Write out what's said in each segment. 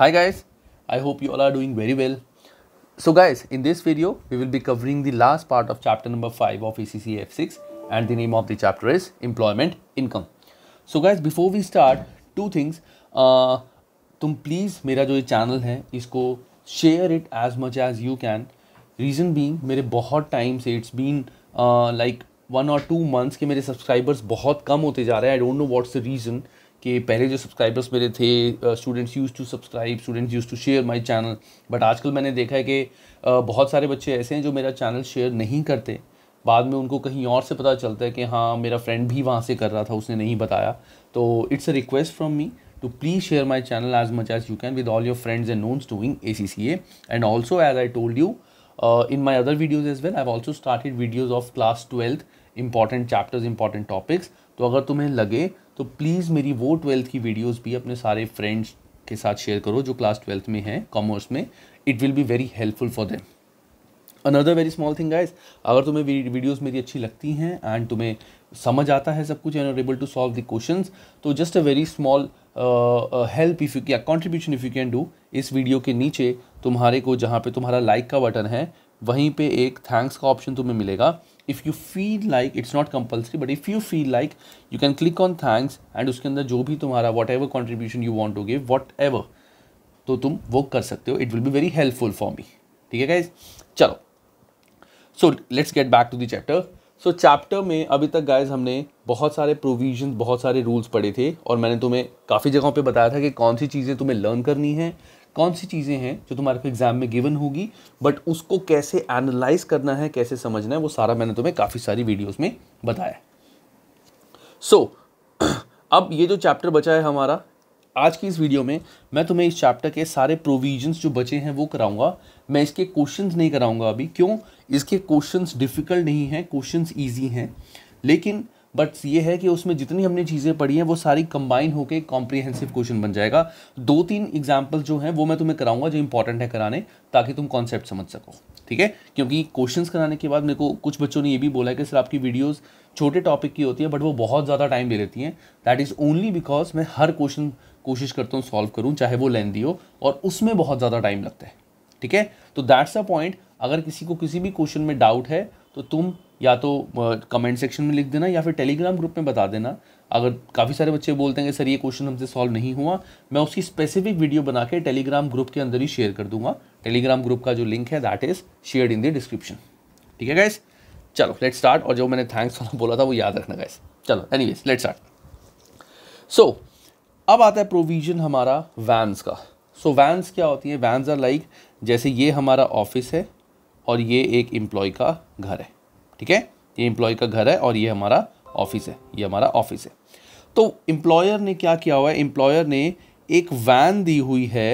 Hi guys, I hope you all are doing very well. So guys, in this video, we will be covering the last part of chapter number five of ECC F6 and the name of the chapter is Employment Income. So guys, before we start, two things. Uh, please, please मेरा जो ये channel है इसको share it as much as you can. Reason being, मेरे बहुत time से it's it's uh, like one or two months के मेरे subscribers बहुत कम होते जा रहे हैं I don't know what's the reason. Reason कि पहले जो सब्सक्राइबर्स मेरे थे students use to subscribe students use to share my channel but आजकल मैंने देखा है कि बहुत सारे बच्चे ऐसे हैं जो मेरा चैनल शेयर नहीं करते बाद में उनको कहीं और से पता चलता है कि हाँ मेरा फ्रेंड भी वहाँ से कर रहा था उसने नहीं बताया तो it's a request from me to please share my channel as much as you can with all your friends and knowns doing A C C and also as I told you in my other videos as well I also started videos of class twelfth important chapters important topics तो अगर तुम्हें लगे तो please मेरी वो twelfth की videos भी अपने सारे फ्रेंड्स के साथ शेयर करो जो क्लास ट्वेल्थ में हैं कॉमर्स में it will be very helpful for them another very small thing guys अगर तुम्हें वीडियोस मेरी अच्छी लगती हैं एंड तुम्हें समझ आता है सब कुछ and able to solve the question तो just a very small help if you yeah contribution if you can do इस वीडियो के नीचे तुम्हारे को जहाँ पे तुम्हारा लाइक like का बटन है वहीं पे एक थैंक्स का ऑप्शन तुम्हें मिलेगा if you feel like it's not compulsory but if you feel like you can click on thanks and uske andar jo bhi tumhara whatever contribution you want to give whatever to tum wo kar sakte ho it will be very helpful for me theek hai guys chalo so let's get back to the chapter the chapter so chapter में अभी तक guys हमने बहुत सारे provision बहुत सारे rules पढ़े थे और मैंने तुम्हें काफ़ी जगहों पे बताया था कि कौन सी चीज़ें तुम्हें लर्न करनी है कौन सी चीज़ें हैं जो तुम्हारे को एग्जाम में गिवन होगी बट उसको कैसे एनालाइज करना है कैसे समझना है वो सारा मैंने तुम्हें काफ़ी सारी वीडियोस में बताया सो so, अब ये जो चैप्टर बचा है हमारा आज की इस वीडियो में मैं तुम्हें इस चैप्टर के सारे प्रोविजंस जो बचे हैं वो कराऊंगा मैं इसके क्वेश्चंस नहीं कराऊंगा अभी क्यों इसके क्वेश्चंस डिफ़िकल्ट नहीं हैं क्वेश्चंस इजी हैं लेकिन बट ये है कि उसमें जितनी हमने चीज़ें पढ़ी हैं वो सारी कंबाइन होकर कॉम्प्रीहेंसिव क्वेश्चन बन जाएगा दो तीन एग्जाम्पल जो हैं वो मैं तुम्हें कराऊंगा जो इंपॉर्टेंट है कराने ताकि तुम कॉन्सेप्ट समझ सको ठीक है क्योंकि क्वेश्चंस कराने के बाद मेरे को कुछ बच्चों ने ये भी बोला है कि सर आपकी वीडियोस छोटे टॉपिक की होती है बट वो बहुत ज़्यादा टाइम ले लेती हैं दैट इज़ ओनली बिकॉज मैं हर क्वेश्चन कोशिश करता हूँ सॉल्व करूँ चाहे वो लेंदी हो और उसमें बहुत ज़्यादा टाइम लगता है ठीक है तो दैट्स अ पॉइंट अगर किसी को किसी भी क्वेश्चन में डाउट है तो तुम या तो कमेंट सेक्शन में लिख देना या फिर टेलीग्राम ग्रुप में बता देना अगर काफ़ी सारे बच्चे बोलते हैं कि सर ये क्वेश्चन हमसे सॉल्व नहीं हुआ मैं उसकी स्पेसिफिक वीडियो बना के टेलीग्राम ग्रुप के अंदर ही शेयर कर दूंगा टेलीग्राम ग्रुप का जो लिंक है that is share in the description ठीक है गैस चलो लेट स्टार्ट और जो मैंने थैंक्स वाला बोला था वो याद रखना गाइस चलो anyways let start so अब आता है प्रोविजन हमारा वैन्स का सो so, वैन्स क्या होती है वैन्स आर लाइक जैसे ये हमारा ऑफिस है और ये एक एम्प्लॉय का घर है ठीक है ये एम्प्लॉय का घर है और ये हमारा ऑफिस है ये हमारा ऑफिस है तो इंप्लॉयर ने क्या किया हुआ है एम्प्लॉयर ने एक वैन दी हुई है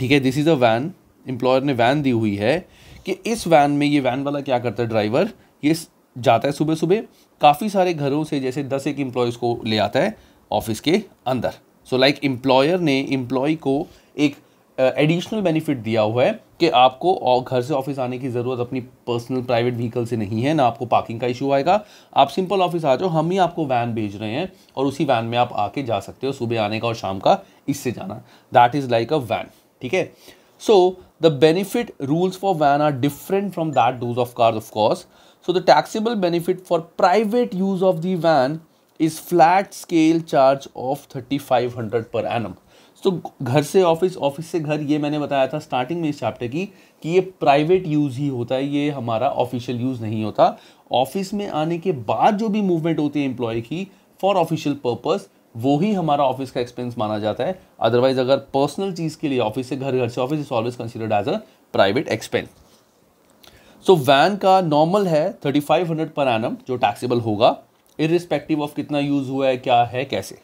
ठीक है this is a van employer ने वैन दी हुई है कि इस वैन में ये वैन वाला क्या करता है ड्राइवर ये जाता है सुबह सुबह काफ़ी सारे घरों से जैसे दस एक एम्प्लॉयज़ को ले आता है ऑफिस के अंदर सो लाइक इंप्लॉयर ने इंप्लॉय को एक एडिशनल uh, बेनिफिट दिया हुआ है कि आपको घर से ऑफिस आने की ज़रूरत अपनी पर्सनल प्राइवेट व्हीकल से नहीं है ना आपको पार्किंग का इशू आएगा आप सिंपल ऑफिस आ जाओ हम ही आपको वैन भेज रहे हैं और उसी वैन में आप आके जा सकते हो सुबह आने का और शाम का इससे जाना that is like a van ठीक है so the benefit rules for van are different from that does of cars of course so the taxable benefit for private use of the van is flat scale charge of thirty five hundred per annum तो घर से office office से घर ये मैंने बताया था starting में इस चैप्टर की कि ये प्राइवेट यूज़ ही होता है ये हमारा ऑफिशियल यूज़ नहीं होता ऑफिस में आने के बाद जो भी मूवमेंट होती है एम्प्लॉय की फॉर ऑफिशियल पर्पस वो ही हमारा ऑफिस का एक्सपेंस माना जाता है अदरवाइज अगर पर्सनल चीज़ के लिए ऑफिस से घर घर से office is always considered as a private expense so van का नॉर्मल है thirty five hundred per annum जो टैक्सेबल होगा इरिस्पेक्टिव ऑफ कितना यूज़ हुआ है क्या है कैसे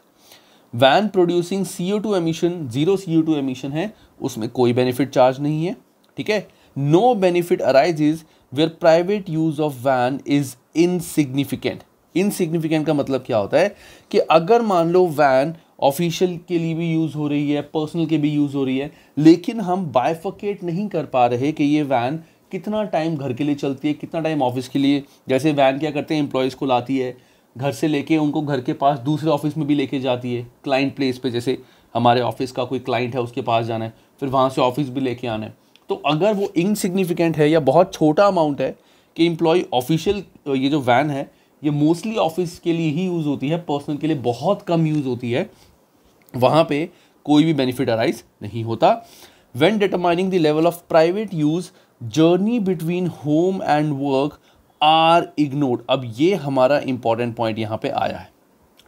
van producing C O two emission zero C O two emission है उसमें कोई बेनिफिट चार्ज नहीं है ठीक है no benefit arise is where private use of van is insignificant insignificant का मतलब क्या होता है कि अगर मान लो वैन ऑफिशियल के लिए भी यूज़ हो रही है पर्सनल के भी यूज़ हो रही है लेकिन हम बायफकेट नहीं कर पा रहे कि ये वैन कितना टाइम घर के लिए चलती है कितना टाइम ऑफिस के लिए जैसे वैन क्या करते हैं एम्प्लॉयज़ को लाती है घर से लेके उनको घर के पास दूसरे ऑफिस में भी लेके जाती है क्लाइंट प्लेस पे जैसे हमारे ऑफिस का कोई क्लाइंट है उसके पास जाना है फिर वहाँ से ऑफिस भी लेके आना है तो अगर वो इनसिग्निफिकेंट है या बहुत छोटा अमाउंट है कि एम्प्लॉय ऑफिशियल ये जो वैन है ये मोस्टली ऑफिस के लिए ही यूज़ होती है पर्सनल के लिए बहुत कम यूज़ होती है वहाँ पे कोई भी बेनिफिट अराइज नहीं होता when determining the level of private use journey between home and work are ignored अब ये हमारा इंपॉर्टेंट पॉइंट यहाँ पे आया है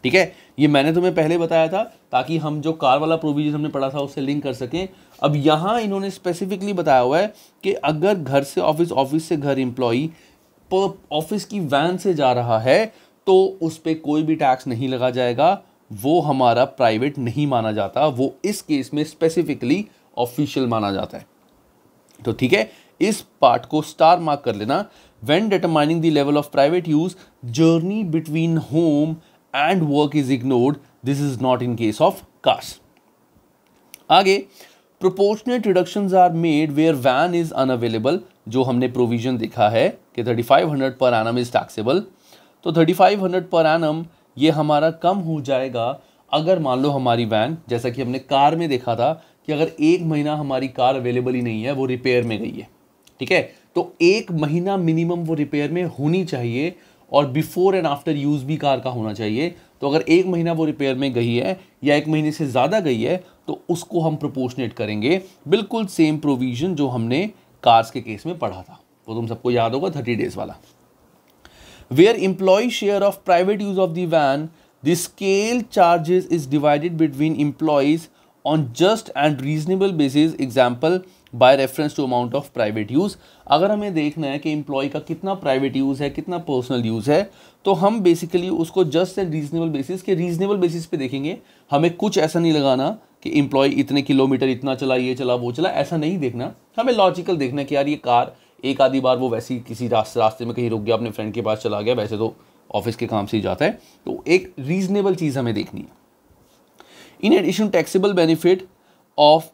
ठीक है ये मैंने तुम्हें पहले बताया था ताकि हम जो कार वाला प्रोविजन हमने पढ़ा था उससे लिंक कर सकें अब यहाँ इन्होंने स्पेसिफिकली बताया हुआ है कि अगर घर से ऑफिस ऑफिस से घर इम्प्लॉई ऑफिस की वैन से जा रहा है तो उस पर कोई भी टैक्स नहीं लगा जाएगा वो हमारा प्राइवेट नहीं माना जाता वो इस केस में स्पेसिफिकली ऑफिशियल माना जाता है तो ठीक है इस पार्ट को स्टार मार्क कर लेना when determining the level of private use journey between home and work is ignored this is not in case of cars आगे proportionate reductions are made where van is unavailable जो हमने provision देखा है कि 3500 per annum is taxable तो 3500 per annum ये हमारा कम हो जाएगा अगर मान लो हमारी वैन जैसा कि हमने कार में देखा था कि अगर एक महीना हमारी कार अवेलेबल ही नहीं है वो रिपेयर में गई है ठीक है तो एक महीना मिनिमम वो रिपेयर में होनी चाहिए और बिफोर एंड आफ्टर यूज़ भी कार का होना चाहिए तो अगर एक महीना वो रिपेयर में गई है या एक महीने से ज़्यादा गई है तो उसको हम प्रोपोर्शनेट करेंगे बिल्कुल सेम प्रोविज़न जो हमने कार्स के केस में पढ़ा था वो तुम सबको याद होगा थर्टी डेज़ वाला where employee share of private use of the van the scale charges is divided between employees on just and reasonable basis example by reference to amount of private use अगर हमें देखना है कि employ का कितना private use है कितना personal use है तो हम बेसिकली उसको जस्ट एंड रीजनेबल बेसिस के रीजनेबल बेसिस पे देखेंगे हमें कुछ ऐसा नहीं लगाना कि एम्प्लॉय इतने किलोमीटर इतना चला ये चला वो चला ऐसा नहीं देखना हमें लॉजिकल देखना है कि यार ये कार एक आधी बार वो वैसे ही किसी रास्ते रास्ते में कहीं रुक गया अपने फ्रेंड के पास चला गया वैसे तो ऑफिस के काम से ही जाता है तो एक रीजनेबल चीज़ हमें देखनी है in addition taxable benefit of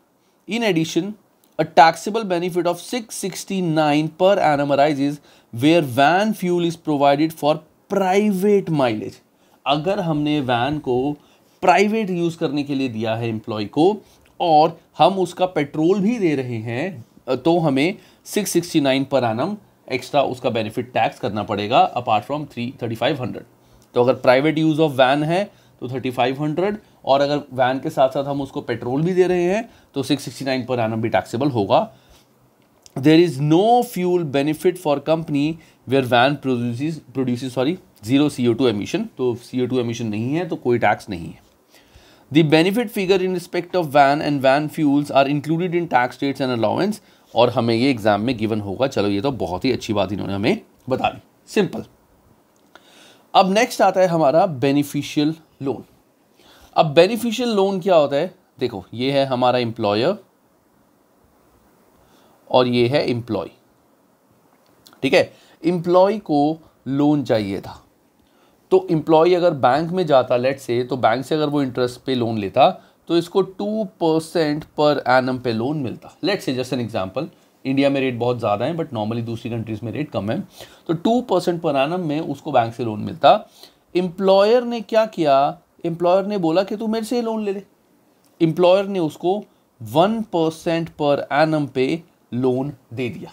in addition a taxable benefit of 669 per annum arises where van fuel is provided for private mileage अगर हमने वैन को प्राइवेट यूज़ करने के लिए दिया है एम्प्लॉय को और हम उसका पेट्रोल भी दे रहे हैं तो हमें 669 पर आनम एक्स्ट्रा उसका बेनिफिट टैक्स करना पड़ेगा apart from three thirty five hundred तो अगर प्राइवेट यूज़ ऑफ वैन है तो थर्टी फाइव हंड्रेड और अगर वैन के साथ साथ हम उसको पेट्रोल भी दे रहे हैं तो six sixty nine per annum भी टैक्सेबल होगा there is no fuel benefit for company where van produce produce sorry zero C O two emission तो सी ओ टू एमिशन नहीं है तो कोई टैक्स नहीं है the benefit figure in respect of van and van fuels are included in tax rates and allowance और हमें ये एग्जाम में गिवन होगा चलो ये तो बहुत ही अच्छी बात इन्होंने हमें बता दी सिंपल अब नेक्स्ट आता है हमारा बेनिफिशियल लोन अब बेनिफिशियल लोन क्या होता है देखो ये है हमारा एम्प्लॉयर और ये है एम्प्लॉय ठीक है एम्प्लॉय को लोन चाहिए था तो एम्प्लॉय अगर बैंक में जाता लेट से तो बैंक से अगर वो इंटरेस्ट पे लोन लेता तो इसको टू परसेंट पर एनम पे लोन मिलता लेट से जस्ट एन एग्जाम्पल इंडिया में रेट बहुत ज़्यादा है बट नॉर्मली दूसरी कंट्रीज़ में रेट कम है तो टू परसेंट पर एनम में उसको बैंक से लोन मिलता एम्प्लॉयर ने क्या किया एम्प्लॉयर ने बोला कि तू मेरे से लोन ले ले एम्प्लॉयर ने उसको वन परसेंट पर एनम पे लोन दे दिया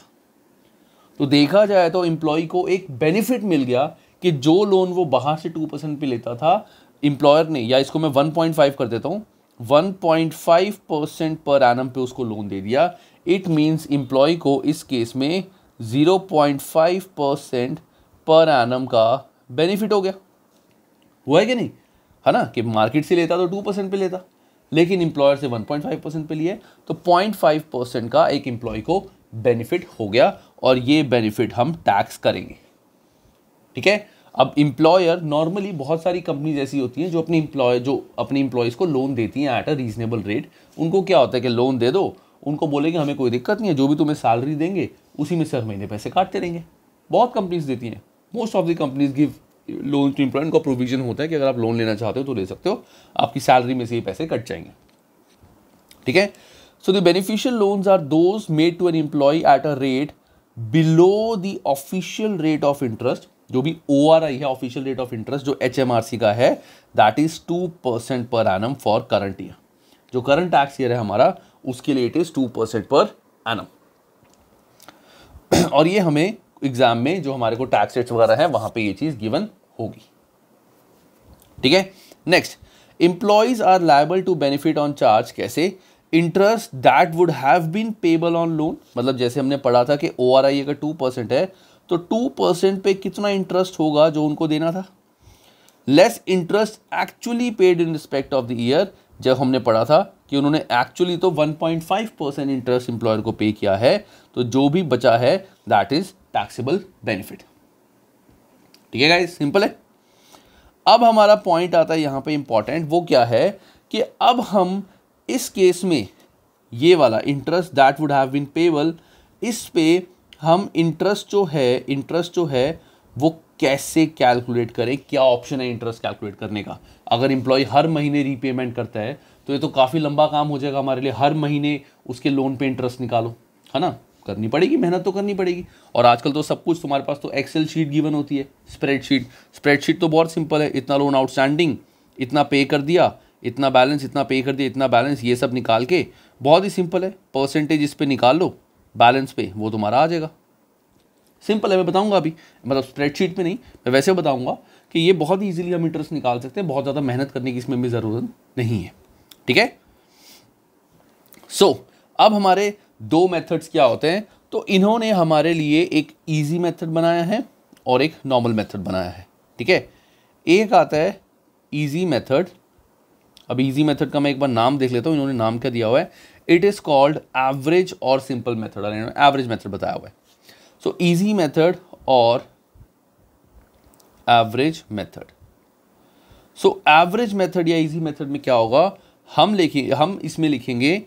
तो देखा जाए तो एम्प्लॉय को एक बेनिफिट मिल गया कि जो लोन वो बाहर से टू परसेंट पे लेता था एम्प्लॉयर ने या इसको मैं वन पॉइंट फाइव कर देता हूँ one point five percent per annum पे उसको लोन दे दिया इट मीन्स एम्प्लॉय को इस केस में zero point five percent per annum का बेनिफिट हो गया हुआ है कि नहीं है ना कि मार्केट से लेता तो टू परसेंट पर लेता लेकिन इंप्लॉयर से वन पॉइंट फाइव परसेंट पर लिए तो पॉइंट फाइव परसेंट का एक एम्प्लॉय को बेनिफिट हो गया और ये बेनिफिट हम टैक्स करेंगे ठीक है अब इम्प्लॉयर नॉर्मली बहुत सारी कंपनीज ऐसी होती हैं जो अपनी इंप्लॉय जो अपनी इंप्लॉयज़ को लोन देती हैं एट अ रीजनेबल रेट उनको क्या होता है कि लोन दे दो उनको बोलेंगे हमें कोई दिक्कत नहीं है जो भी तुम्हें सैलरी देंगे उसी में से हर महीने पैसे काटते रहेंगे बहुत कंपनीज देती हैं most of the companies give loan to employee का प्रोविजन होता है कि अगर आप लोन लेना चाहते हो तो ले सकते हो आपकी सैलरी में से ये पैसे कट जाएंगे ठीक है so the beneficial loans are those made to an employee at a rate below the official rate of interest जो भी ओ आर आई है ऑफिशियल रेट ऑफ इंटरेस्ट जो एच एम आर सी का है that is two percent per annum for current year जो current tax year है हमारा उसके लिए it is two percent per annum और ये हमें एग्जाम में जो हमारे को टैक्स रेट्स वगैरह है वहां पे ये चीज़ गिवन होगी ठीक है next employees are liable to benefit on charge कैसे interest that would have been payable on loan मतलब जैसे हमने पढ़ा था कि ओ आर आई अगर टू परसेंट है तो टू परसेंट पे कितना इंटरेस्ट होगा जो उनको देना था less interest actually paid in respect of the year जब हमने पढ़ा था कि उन्होंने एक्चुअली तो 1.5 परसेंट इंटरेस्ट इंप्लॉयर को पे किया है तो जो भी बचा है दैट इज टैक्सेबल बेनिफिट ठीक है गाइस सिंपल है अब हमारा पॉइंट आता है यहाँ पे इम्पॉर्टेंट वो क्या है कि अब हम इस केस में ये वाला interest that would have been payable इस पे हम इंटरेस्ट जो है इंटरेस्ट जो है वो कैसे कैलकुलेट करें क्या ऑप्शन है इंटरेस्ट कैलकुलेट करने का अगर इंप्लॉय हर महीने रीपेमेंट करता है तो ये तो काफ़ी लंबा काम हो जाएगा हमारे लिए हर महीने उसके लोन पे इंटरेस्ट निकालो है ना करनी पड़ेगी मेहनत तो करनी पड़ेगी और आजकल तो सब कुछ तुम्हारे पास तो एक्सेल शीट गिवन होती है स्प्रेडशीट स्प्रेडशीट तो बहुत सिंपल है इतना लोन आउटस्टैंडिंग इतना पे कर दिया इतना बैलेंस इतना पे कर दिया इतना बैलेंस ये सब निकाल के बहुत ही सिंपल है परसेंटेज इस पर निकाल लो बैलेंस पे वो तुम्हारा आ जाएगा सिंपल है मैं बताऊंगा अभी मतलब स्प्रेडशीट में नहीं मैं वैसे बताऊंगा कि ये बहुत ही ईजिली हम इंटरेस्ट निकाल सकते हैं बहुत ज़्यादा मेहनत करने की इसमें भी ज़रूरत नहीं है ठीक है सो so, अब हमारे दो मेथड्स क्या होते हैं तो इन्होंने हमारे लिए एक ईजी मेथड बनाया है और एक नॉर्मल मेथड बनाया है ठीक है एक आता है इजी मेथड अब इजी मेथड का मैं एक बार नाम देख लेता हूँ इन्होंने नाम क्या दिया हुआ है इट इज़ कॉल्ड एवरेज और सिंपल मेथड और इन्होंने एवरेज मेथड बताया हुआ है सो ईजी मैथड और average method so average method या इजी मेथड में क्या होगा हम लिखे हम इसमें लिखेंगे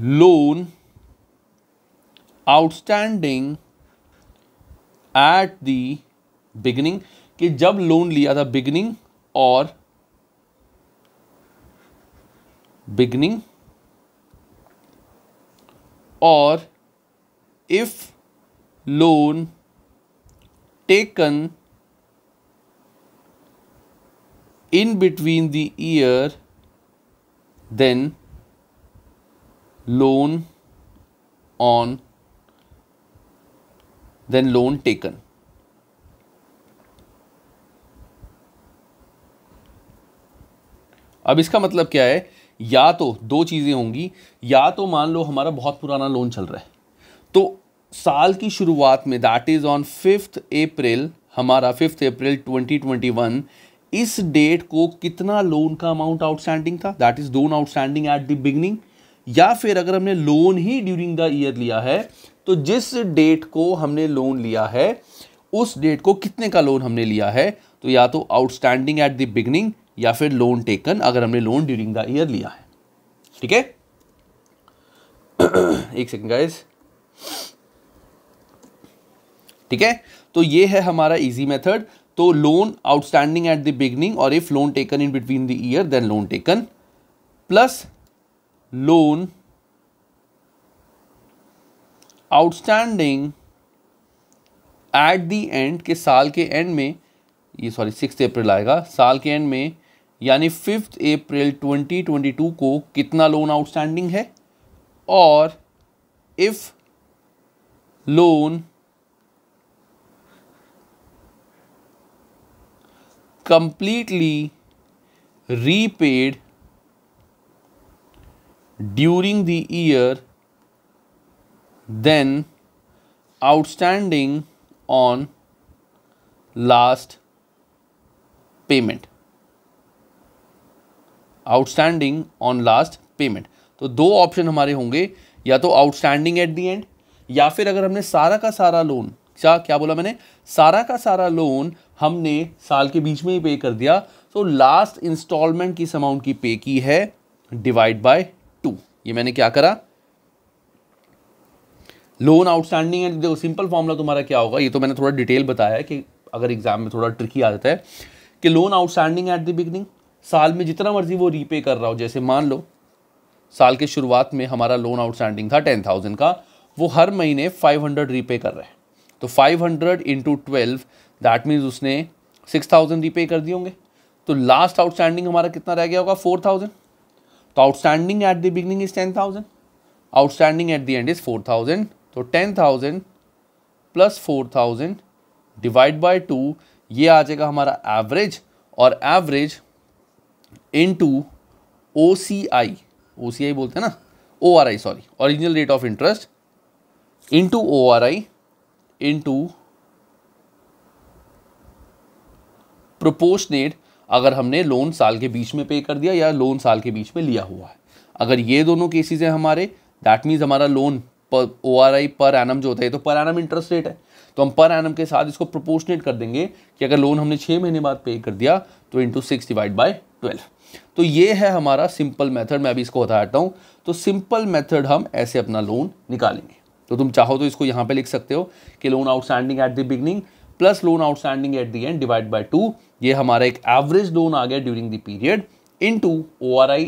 loan outstanding at the beginning कि जब लोन लिया था बिगनिंग और बिगनिंग और if loan taken in between the year then loan on then loan taken अब इसका मतलब क्या है या तो दो चीज़ें होंगी या तो मान लो हमारा बहुत पुराना लोन चल रहा है तो साल की शुरुआत में that is on fifth April हमारा फिफ्थ अप्रैल 2021 इस डेट को कितना लोन का अमाउंट आउटस्टैंडिंग था that is loan outstanding at the beginning या फिर अगर हमने लोन ही ड्यूरिंग द ईयर लिया है तो जिस डेट को हमने लोन लिया है उस डेट को कितने का लोन हमने लिया है तो या तो आउटस्टैंडिंग एट द बिगनिंग या फिर लोन टेकन अगर हमने लोन ड्यूरिंग द ईयर लिया है ठीक है एक सेकेंड गाइस ठीक है तो ये है हमारा इजी मेथड तो loan outstanding at the beginning और if loan taken in between the year then loan taken plus loan outstanding at the end के साल के एंड में ये सॉरी सिक्स अप्रैल आएगा साल के एंड में यानी फिफ्थ अप्रैल 2022 को कितना लोन आउटस्टैंडिंग है और if loan completely repaid during the year than outstanding on last payment outstanding on last payment तो दो ऑप्शन हमारे होंगे या तो आउटस्टैंडिंग एट दी एंड या फिर अगर हमने सारा का सारा लोन क्या क्या बोला मैंने सारा का सारा लोन हमने साल के बीच में ही पे कर दिया तो लास्ट इंस्टॉलमेंट किस अमाउंट की पे की है डिवाइड बाय ये मैंने क्या करा लोन आउटस्टैंडिंग एंड देखो सिंपल फॉर्मूला तुम्हारा क्या होगा ये तो मैंने थोड़ा डिटेल बताया है कि अगर एग्जाम में थोड़ा ट्रिकी आ जाता है कि loan outstanding at the beginning साल में जितना मर्जी वो रीपे कर रहा हो जैसे मान लो साल के शुरुआत में हमारा लोन आउटस्टैंडिंग था टेन थाउजेंड का वो हर महीने फाइव हंड्रेड रीपे कर रहे हैं तो five hundred into twelve that means उसने सिक्स थाउजेंड रीपे कर दिए होंगे तो लास्ट आउटस्टैंडिंग हमारा कितना रह गया होगा फोर थाउजेंड तो outstanding at the beginning is ten thousand outstanding at the end is four thousand तो ten thousand plus four thousand divide by two ये आ जाएगा हमारा एवरेज और एवरेज इन टू ओ सी आई ओ सी आई बोलते हैं ना O R I sorry original rate of interest into O R I into proportionate अगर हमने लोन साल के बीच में पे कर दिया या लोन साल के बीच में लिया हुआ है अगर ये दोनों केसेज हैं हमारे दैट मीन्स हमारा लोन पर ओ आर आई पर एनम जो होता है तो पर एनम इंटरेस्ट रेट है तो हम पर एनम के साथ इसको प्रोपोर्शनेट कर देंगे कि अगर लोन हमने छः महीने बाद पे कर दिया तो into six divide by twelve तो ये है हमारा सिंपल मेथड मैं अभी इसको बताता हूँ तो सिंपल मेथड हम ऐसे अपना लोन निकालेंगे तो तुम चाहो तो इसको यहाँ पे लिख सकते हो कि loan outstanding at the beginning plus loan outstanding at the end divide by two ये हमारा एक एवरेज लोन आ गया during the period into O R I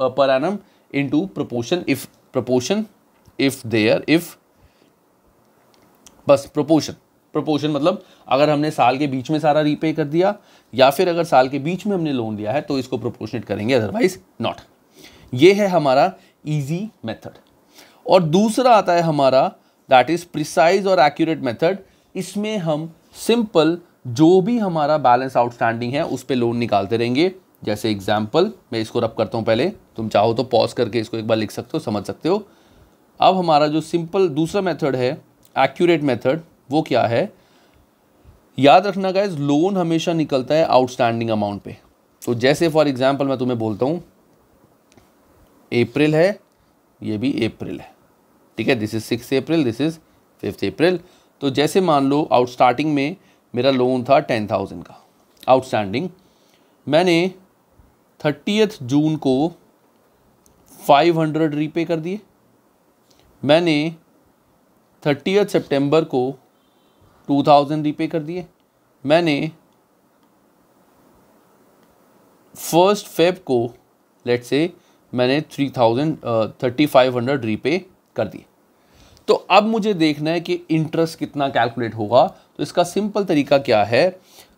per annum into proportion if proportion if there if बस proportion proportion मतलब अगर हमने साल के बीच में सारा रीपे कर दिया या फिर अगर साल के बीच में हमने लोन लिया है तो इसको प्रोपोर्शनेट करेंगे अदरवाइज नॉट ये है हमारा इजी मेथड और दूसरा आता है हमारा दैट इज़ प्रिसाइज और एक्यूरेट मेथड इसमें हम सिंपल जो भी हमारा बैलेंस आउटस्टैंडिंग है उस पर लोन निकालते रहेंगे जैसे एग्जाम्पल मैं इसको रब करता हूँ पहले तुम चाहो तो पॉज करके इसको एक बार लिख सकते हो समझ सकते हो अब हमारा जो सिंपल दूसरा मेथड है एक्यूरेट मेथड वो क्या है याद रखना का लोन हमेशा निकलता है आउटस्टैंडिंग अमाउंट पे तो जैसे फॉर एग्जाम्पल मैं तुम्हें बोलता हूँ अप्रैल है ये भी अप्रैल है ठीक है this is six April this is fifth April तो जैसे मान लो आउट स्टार्टिंग में मेरा लोन था टेन थाउजेंड का आउटस्टैंडिंग मैंने थर्टीथ जून को फाइव हंड्रेड रीपे कर दिए मैंने थर्टीथ सितंबर को टू थाउजेंड रीपे कर दिए मैंने फर्स्ट फेब को लेट से मैंने three thousand thirty five hundred repay कर दिए तो अब मुझे देखना है कि इंटरेस्ट कितना कैलकुलेट होगा तो इसका सिंपल तरीका क्या है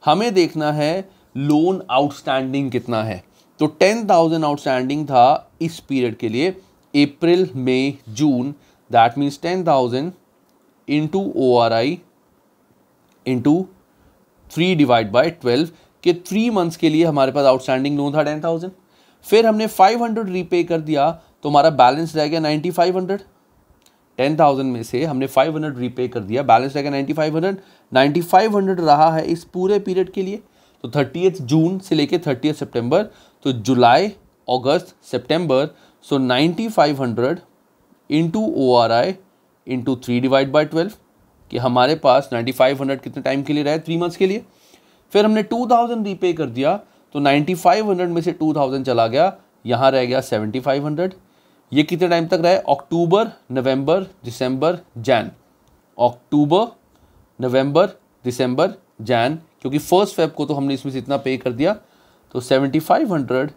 हमें देखना है लोन आउटस्टैंडिंग कितना है तो टेन थाउजेंड आउटस्टैंडिंग था इस पीरियड के लिए अप्रैल मई जून that means ten thousand into O R I into three divide by twelve के थ्री मंथ्स के लिए हमारे पास आउटस्टैंडिंग लोन था टेन थाउजेंड फिर हमने फाइव हंड्रेड रीपे कर दिया तो हमारा बैलेंस रह गया ninety five hundred ten thousand में से हमने फाइव हंड्रेड रीपे कर दिया बैलेंस रहेगा ninety five hundred ninety five hundred रहा है इस पूरे पीरियड के लिए तो थर्टी जून से लेके थर्टी सितंबर तो जुलाई अगस्त सितंबर so ninety five hundred into O R I into three divide by twelve कि हमारे पास नाइन्टी फाइव हंड्रेड कितने टाइम के लिए रहा है थ्री मंथ्स के लिए फिर हमने टू थाउजेंड रीपे कर दिया तो नाइन्टी फाइव हंड्रेड में से टू थाउजेंड चला गया यहाँ रह गया सेवेंटी फाइव हंड्रेड ये कितने टाइम तक रहे अक्टूबर नवंबर दिसंबर जैन अक्टूबर नवंबर दिसंबर जैन क्योंकि फर्स्ट फेब को तो हमने इसमें से इतना पे कर दिया तो seventy five hundred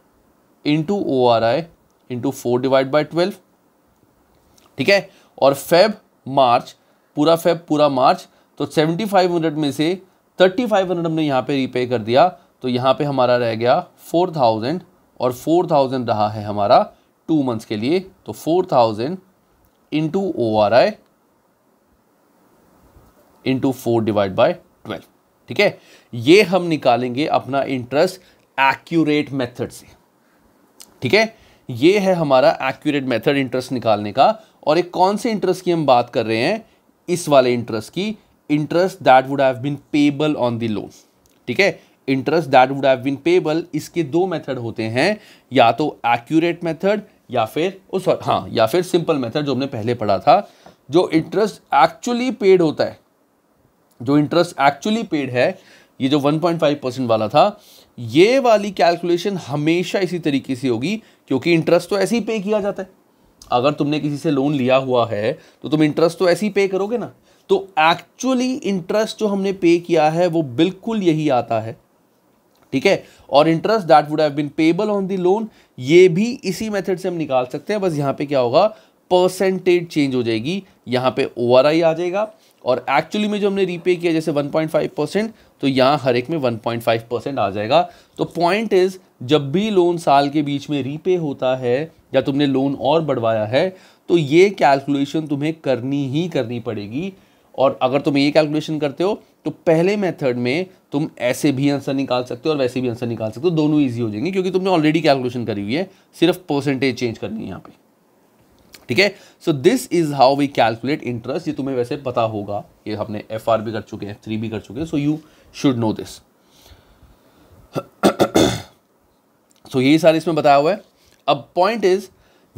into O R I into four divide by twelve ठीक है और फेब मार्च पूरा फेब पूरा मार्च तो सेवेंटी फाइव हंड्रेड में से थर्टी फाइव हंड्रेड हमने यहाँ पे रीपे कर दिया तो यहाँ पे हमारा रह गया फोर थाउजेंड और फोर थाउजेंड रहा है हमारा टू मंथ्स के लिए तो four thousand into O R I into four divide by twelve ठीक है ये हम निकालेंगे अपना इंटरेस्ट एक्यूरेट मेथड से ठीक है ये है हमारा एक्यूरेट मेथड इंटरेस्ट निकालने का और एक कौन से इंटरेस्ट की हम बात कर रहे हैं इस वाले इंटरेस्ट की interest that would have been payable on the loan ठीक है interest that would have been payable इसके दो मेथड होते हैं या तो एक्यूरेट मेथड या फिर उस हाँ या फिर सिंपल मेथड जो हमने पहले पढ़ा था जो इंटरेस्ट एक्चुअली पेड होता है जो इंटरेस्ट एक्चुअली पेड है ये जो 1.5 परसेंट वाला था ये वाली कैलकुलेशन हमेशा इसी तरीके से होगी क्योंकि इंटरेस्ट तो ऐसे ही पे किया जाता है अगर तुमने किसी से लोन लिया हुआ है तो तुम इंटरेस्ट तो ऐसे ही पे करोगे ना तो एक्चुअली इंटरेस्ट जो हमने पे किया है वो बिल्कुल यही आता है ठीक है और interest that would have been payable on the loan ये भी इसी मेथड से हम निकाल सकते हैं बस यहाँ पे क्या होगा परसेंटेज चेंज हो जाएगी यहाँ पे ओ आ जाएगा और एक्चुअली में जो हमने रीपे किया जैसे 1.5 परसेंट तो यहाँ हर एक में 1.5 परसेंट आ जाएगा तो पॉइंट इज़ जब भी लोन साल के बीच में रीपे होता है या तुमने लोन और बढ़वाया है तो ये कैलकुलेशन तुम्हें करनी ही करनी पड़ेगी और अगर तुम ये कैलकुलेशन करते हो तो पहले मेथड में तुम ऐसे भी आंसर निकाल सकते हो और वैसे भी आंसर निकाल सकते हो दोनों ईजी हो जाएंगे क्योंकि तुमने ऑलरेडी कैलकुलेशन करी हुई है सिर्फ परसेंटेज चेंज करनी है यहाँ पे ठीक है so this is how we calculate interest ये तुम्हें वैसे पता होगा ये हमने एफ आर भी कर चुके हैं थ्री भी कर चुके हैं so you should know this so यही सारे इसमें बताया हुआ है अब पॉइंट इज़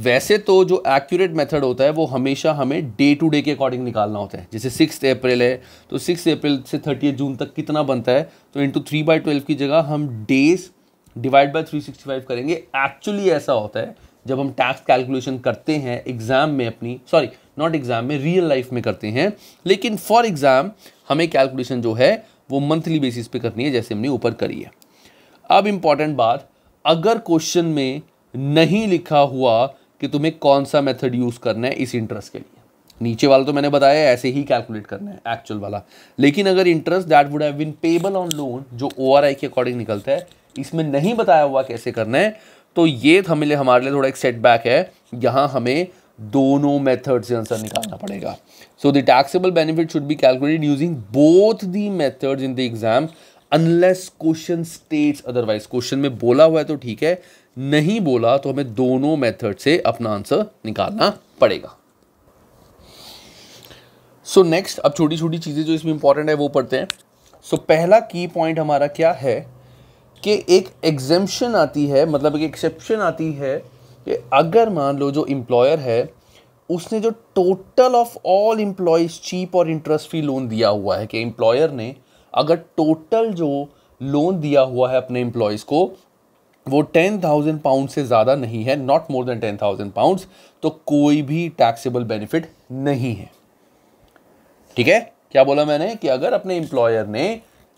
वैसे तो जो एक्यूरेट मेथड होता है वो हमेशा हमें डे टू डे के अकॉर्डिंग निकालना होता है जैसे सिक्स अप्रैल है तो सिक्स अप्रैल से थर्टी जून तक कितना बनता है तो इंटू थ्री बाई ट्वेल्व की जगह हम days divide by three sixty five करेंगे एक्चुअली ऐसा होता है जब हम टैक्स कैलकुलेशन करते हैं एग्ज़ाम में अपनी सॉरी नॉट एग्ज़ाम में रियल लाइफ में करते हैं लेकिन फॉर एग्ज़ाम हमें कैलकुलेशन जो है वो मंथली बेसिस पे करनी है जैसे हमने ऊपर करी है अब इम्पॉर्टेंट बात अगर क्वेश्चन में नहीं लिखा हुआ कि तुम्हें कौन सा मेथड यूज़ करना है इस इंटरेस्ट के लिए नीचे वाला तो मैंने बताया ऐसे ही कैलकुलेट करना है एक्चुअल वाला लेकिन अगर interest that would have been payable on loan जो ओ के अकॉर्डिंग निकलता है इसमें नहीं बताया हुआ कैसे करना है तो ये हमें लिए हमारे लिए थोड़ा एक सेटबैक है यहाँ हमें दोनों मेथड से आंसर निकालना पड़ेगा so the taxable benefit should be calculated using both the methods in the exam unless question states otherwise question में बोला हुआ है तो ठीक है नहीं बोला तो हमें दोनों मेथड से अपना आंसर निकालना पड़ेगा सो so नेक्स्ट अब छोटी छोटी चीज़ें जो इसमें इंपॉर्टेंट है वो पढ़ते हैं सो so, पहला की पॉइंट हमारा क्या है कि एक एग्जेम्पन आती है मतलब एक एक्सेप्शन आती है कि अगर मान लो जो इंप्लॉयर है उसने जो total of all employees cheap और इंटरेस्ट फ्री लोन दिया हुआ है कि एम्प्लॉयर ने अगर टोटल जो लोन दिया हुआ है अपने एम्प्लॉयज़ को वो टेन थाउजेंड पाउंड से ज़्यादा नहीं है not more than ten thousand pound तो कोई भी टैक्सेबल बेनिफिट नहीं है ठीक है क्या बोला मैंने कि अगर अपने एम्प्लॉयर ने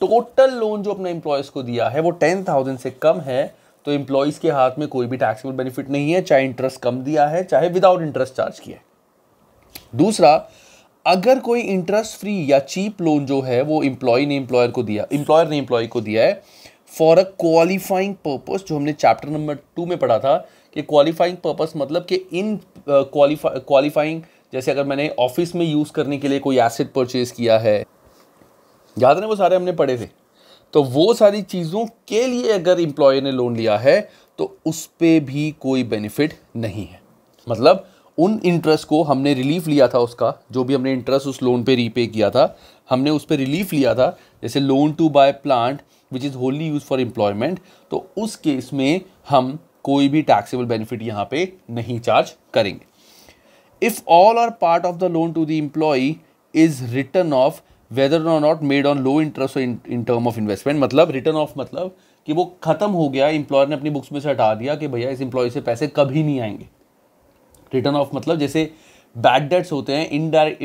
टोटल लोन जो अपने एम्प्लॉयज़ को दिया है वो टेन थाउजेंड से कम है तो एम्प्लॉयज़ के हाथ में कोई भी टैक्सेबल बेनिफिट नहीं है चाहे इंटरेस्ट कम दिया है चाहे विदाउट इंटरेस्ट चार्ज किया है दूसरा अगर कोई इंटरेस्ट फ्री या चीप लोन जो है वो इंप्लॉय ने एम्प्लॉयर को दिया एम्प्लॉयर ने एम्प्लॉय को दिया है फॉर अ क्वालिफाइंग पर्पस जो हमने चैप्टर नंबर टू में पढ़ा था कि क्वालिफाइंग पर्पस मतलब कि इन क्वालिफाइंग क्वालिफाइंग जैसे अगर मैंने ऑफिस में यूज़ करने के लिए कोई एसेट परचेज किया है याद नहीं वो सारे हमने पढ़े थे तो वो सारी चीज़ों के लिए अगर एम्प्लॉयर ने लोन लिया है तो उस पर भी कोई बेनिफिट नहीं है मतलब उन इंटरेस्ट को हमने रिलीफ लिया था उसका जो भी हमने इंटरेस्ट उस लोन पे रीपे किया था हमने उस पर रिलीफ लिया था जैसे loan to buy plant which is wholly use for employment तो उस केस में हम कोई भी टैक्सेबल बेनिफिट यहाँ पे नहीं चार्ज करेंगे if all or part of the loan to the employee is written off whether or not made on low interest in term of investment मतलब रिटर्न ऑफ मतलब कि वो ख़त्म हो गया इंप्लॉय ने अपनी बुक्स में से हटा दिया कि भैया इस इंप्लॉय से पैसे कभी नहीं आएंगे रिटर्न ऑफ मतलब जैसे बैड डेट्स होते हैं इनडायरेक्ट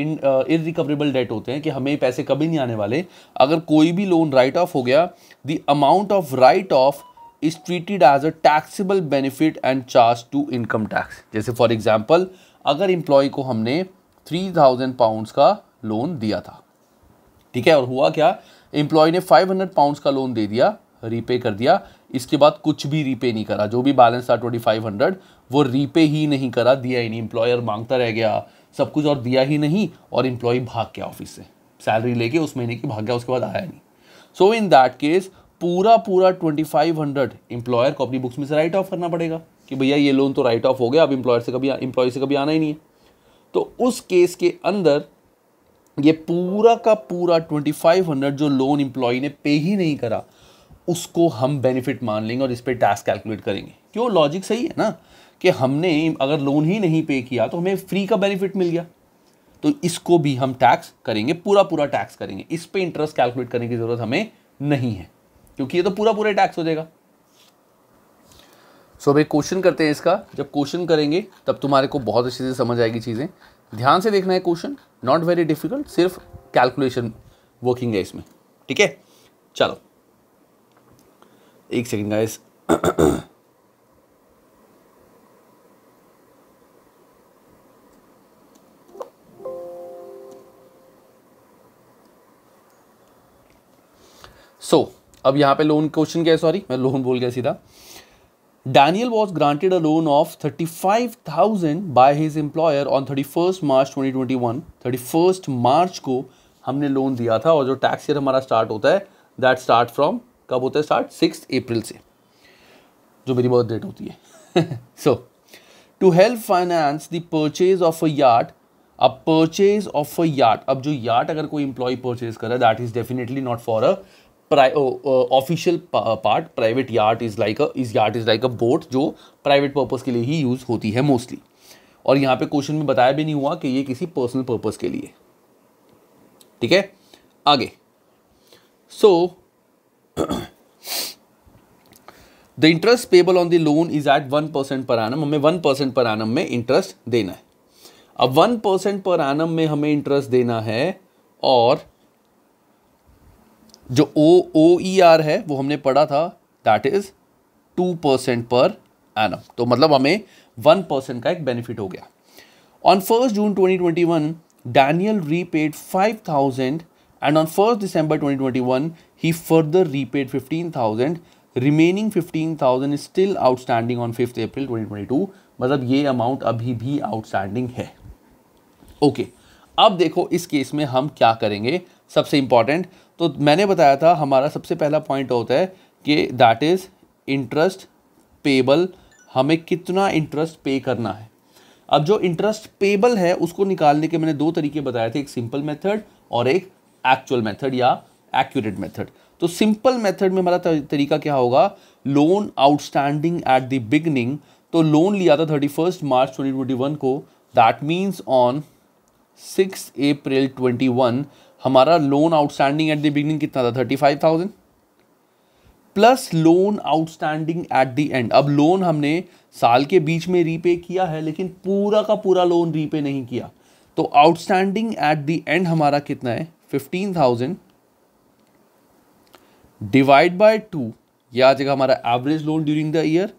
इरिकवरेबल डेट होते हैं कि हमें पैसे कभी नहीं आने वाले अगर कोई भी लोन राइट ऑफ हो गया the amount of write off is treated as a taxable benefit and charge to income tax जैसे फॉर एग्जाम्पल अगर इम्प्लॉय को हमने थ्री थाउजेंड पाउंड का लोन दिया था ठीक है और हुआ क्या इम्प्लॉय ने फाइव हंड्रेड पाउंड का लोन दे दिया रीपे कर दिया इसके बाद कुछ भी रीपे नहीं करा जो भी बैलेंस था ट्वेंटी फाइव हंड्रेड वो रीपे ही नहीं करा दिया ही नहीं इम्प्लॉयर मांगता रह गया सब कुछ और दिया ही नहीं और एम्प्लॉय भाग गया ऑफिस से सैलरी लेके उस महीने की भाग गया उसके बाद आया नहीं सो इन दैट केस पूरा पूरा ट्वेंटी फाइव हंड्रेड एम्प्लॉयर को अपनी बुक्स में से राइट ऑफ करना पड़ेगा कि भैया ये लोन तो राइट ऑफ हो गया अब एम्प्लॉयर से कभी एम्प्लॉय से कभी आना ही नहीं है तो उस केस के अंदर ये पूरा का पूरा ट्वेंटी फाइव हंड्रेड जो लोन एम्प्लॉय ने पे ही नहीं करा उसको हम बेनिफिट मान लेंगे और इस पर टैक्स कैलकुलेट करेंगे क्यों लॉजिक सही है ना कि हमने अगर लोन ही नहीं पे किया तो हमें फ्री का बेनिफिट मिल गया तो इसको भी हम टैक्स करेंगे पूरा पूरा टैक्स करेंगे इस पर इंटरेस्ट कैलकुलेट करने की ज़रूरत हमें नहीं है क्योंकि ये तो पूरा पूरा टैक्स हो जाएगा सो भाई क्वेश्चन करते हैं इसका जब क्वेश्चन करेंगे तब तुम्हारे को बहुत अच्छे से समझ आएगी चीज़ें ध्यान से देखना है क्वेश्चन नॉट वेरी डिफिकल्ट सिर्फ कैलकुलेशन वर्किंग है इसमें ठीक है चलो एक सेकंड गाइस सो अब यहां पे लोन क्वेश्चन क्या है सॉरी मैं लोन बोल गया सीधा Daniel was granted a loan of thirty five thousand by his employer on thirty first March twenty twenty one thirty first March को हमने लोन दिया था और जो टैक्स ईयर हमारा स्टार्ट होता है दैट स्टार्ट फ्रॉम कब होता है स्टार्ट सिक्स अप्रैल से जो मेरी बर्थ डेट होती है so to help finance the purchase of a yacht अब परचेज ऑफ अ यार्ड अब जो यार्ड अगर कोई इंप्लॉय परचेज कर रहा है that is definitely not for a official part private yacht is like a is yacht is like a boat जो private purpose के लिए ही यूज़ होती है मोस्टली और यहाँ पे क्वेश्चन में बताया भी नहीं हुआ कि ये किसी पर्सनल पर्पज़ के लिए ठीक है आगे so the interest payable on the loan is at one percent per annum हमें वन परसेंट पर आनम में इंटरेस्ट देना है अब वन परसेंट पर आनम में हमें इंटरेस्ट देना है और जो ओ ओ ई आर है वो हमने पढ़ा था that is two percent per annum तो मतलब हमें वन परसेंट का एक बेनिफिट हो गया on first June twenty twenty one Daniel repaid five thousand and on first December one he further repaid 15,000 remaining 15,000 is still outstanding on 5th April 2022 मतलब ये amount अभी भी आउटस्टैंडिंग है ओके okay, अब देखो इस केस में हम क्या करेंगे सबसे इम्पॉर्टेंट तो मैंने बताया था हमारा सबसे पहला पॉइंट होता है कि दैट इज़ इंटरेस्ट पेबल हमें कितना इंटरेस्ट पे करना है अब जो इंटरेस्ट पेबल है उसको निकालने के मैंने दो तरीके बताए थे एक सिंपल मेथड और एक एक्चुअल मेथड या एक्यूरेट मेथड तो सिंपल मेथड में हमारा तरीका क्या होगा loan outstanding at the beginning तो लोन लिया था thirty first March twenty twenty one को that means on six April twenty one हमारा loan outstanding at the beginning कितना था thirty five thousand plus loan outstanding at the end अब loan हमने साल के बीच में रीपे किया है लेकिन पूरा का पूरा लोन रीपे नहीं किया तो आउटस्टैंडिंग एट द एंड हमारा कितना है fifteen thousand divide by two ये आ जाएगा हमारा average loan during the year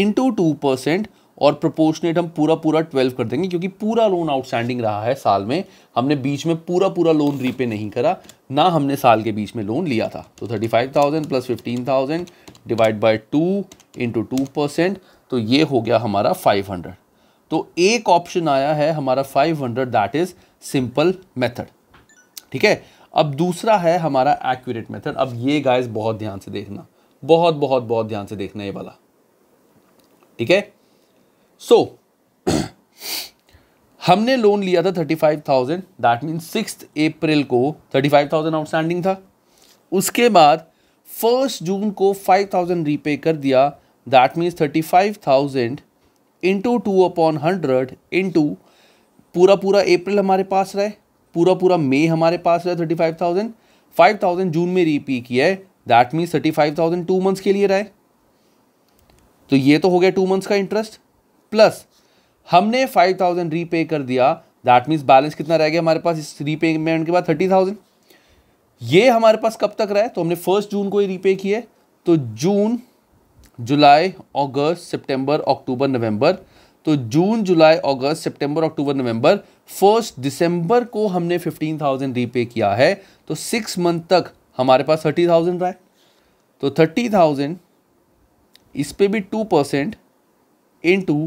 into two percent और प्रोपोर्शनेट हम पूरा पूरा ट्वेल्व कर देंगे क्योंकि पूरा लोन आउटस्टैंडिंग रहा है साल में हमने बीच में पूरा पूरा लोन रीपे नहीं करा ना हमने साल के बीच में लोन लिया था तो thirty five thousand plus fifteen thousand divide by two into two percent तो ये हो गया हमारा फाइव हंड्रेड तो एक ऑप्शन आया है हमारा five hundred that is simple method ठीक है अब दूसरा है हमारा एक्यूरेट मेथड अब ये गाइस बहुत ध्यान से देखना बहुत बहुत बहुत ध्यान से देखना ये वाला ठीक है सो हमने लोन लिया था thirty five thousand that mean six April को थर्टी फाइव थाउजेंड आउटस्टैंडिंग था उसके बाद फर्स्ट जून को फाइव थाउजेंड रीपे कर दिया that means thirty five thousand into two upon hundred into पूरा पूरा अप्रैल हमारे पास रहे पूरा पूरा मई हमारे पास रहा thirty five thousand five thousand जून में रीपी किया है that means thirty five thousand two months के लिए रहा है तो ये तो हो गया टू मंथ्स का इंटरेस्ट प्लस हमने फाइव थाउजेंड रीपे कर दिया दैट मीन्स बैलेंस कितना रह गया हमारे पास इस रीपेमेंट के बाद थर्टी थाउजेंड ये हमारे पास कब तक रहा है तो हमने फर्स्ट जून को ही रीपे किए तो जून जुलाई अगस्त सितंबर अक्टूबर नवंबर तो जून जुलाई अगस्त सितंबर अक्टूबर नवंबर फर्स्ट दिसंबर को हमने फिफ्टीन थाउजेंड रीपे किया है तो सिक्स मंथ तक हमारे पास थर्टी थाउजेंड रहा है तो थर्टी थाउजेंड इस पर भी two percent into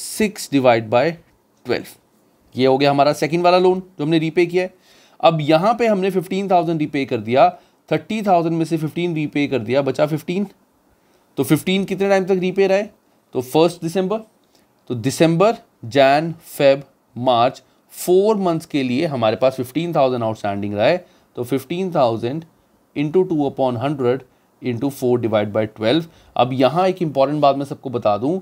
six divide by twelve ये हो गया हमारा सेकेंड वाला लोन जो हमने रीपे किया है अब यहाँ पे हमने फिफ्टीन थाउजेंड रीपे कर दिया थर्टी थाउजेंड में से फिफ्टीन रीपे कर दिया बचा फिफ्टीन तो फिफ्टीन कितने टाइम तक रीपे रहे तो फर्स्ट दिसंबर तो December Jan Feb March four months के लिए हमारे पास फिफ्टीन थाउजेंड आउटस्टैंडिंग रहा है तो fifteen thousand into two upon hundred into four divide by twelve अब यहाँ एक इंपॉर्टेंट बात मैं सबको बता दूँ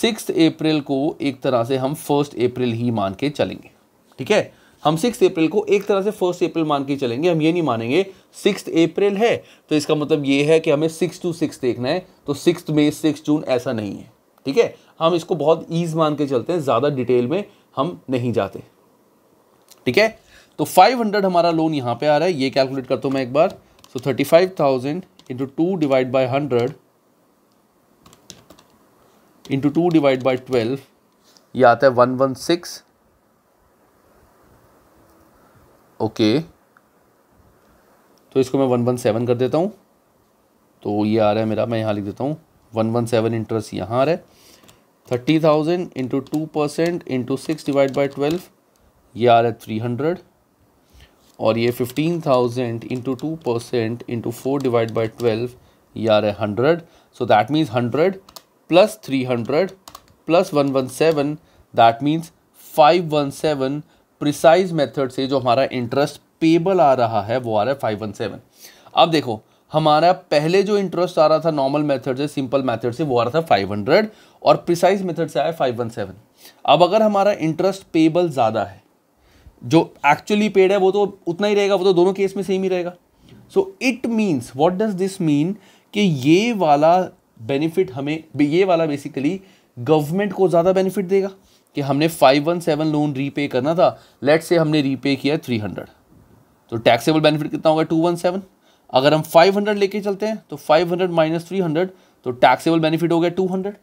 सिक्स अप्रैल को एक तरह से हम फर्स्ट अप्रैल ही मान के चलेंगे ठीक है हम सिक्स अप्रैल को एक तरह से फर्स्ट अप्रैल मान के चलेंगे हम ये नहीं मानेंगे सिक्स अप्रैल है तो इसका मतलब ये है कि हमें सिक्स टू सिक्स देखना है तो सिक्स मई सिक्स जून ऐसा नहीं है ठीक है हम इसको बहुत ईज मान के चलते हैं ज़्यादा डिटेल में हम नहीं जाते ठीक है तो 500 हमारा लोन यहाँ पे आ रहा है ये कैलकुलेट करता हूँ मैं एक बार so thirty five thousand into two divide by hundred into two divide by twelve ये आता है वन वन सिक्स ओके तो इसको मैं वन वन सेवन कर देता हूँ तो ये आ रहा है मेरा मैं यहाँ लिख देता हूँ वन वन सेवन इंटरेस्ट यहाँ आ रहा है thirty thousand into two percent into six divide by twelve ये आ रहा है थ्री हंड्रेड और ये fifteen thousand into two percent into four divide by twelve ये आ रहा है hundred so that means hundred plus three hundred plus one one seven that means five one seven precise method से जो हमारा interest payable आ रहा है वो आ रहा है फाइव वन सेवन अब देखो हमारा पहले जो इंटरेस्ट आ रहा था नॉर्मल मेथड से सिंपल मेथड से वो आ रहा था फाइव हंड्रेड और प्रिसाइज मेथड से आया फाइव वन सेवन अब अगर हमारा इंटरेस्ट पेबल ज़्यादा है जो एक्चुअली पेड है वो तो उतना ही रहेगा वो तो दोनों केस में सेम ही रहेगा so it means what does this mean कि ये वाला बेनिफिट हमें ये वाला बेसिकली गवर्नमेंट को ज़्यादा बेनिफिट देगा कि हमने five one seven loan repay करना था लेट से हमने रीपे किया थ्री हंड्रेड तो टैक्सेबल बेनिफिट कितना होगा टू वन सेवन अगर हम फाइव हंड्रेड लेके चलते हैं तो five hundred minus three hundred तो टैक्सेबल बेनिफिट हो गया टू हंड्रेड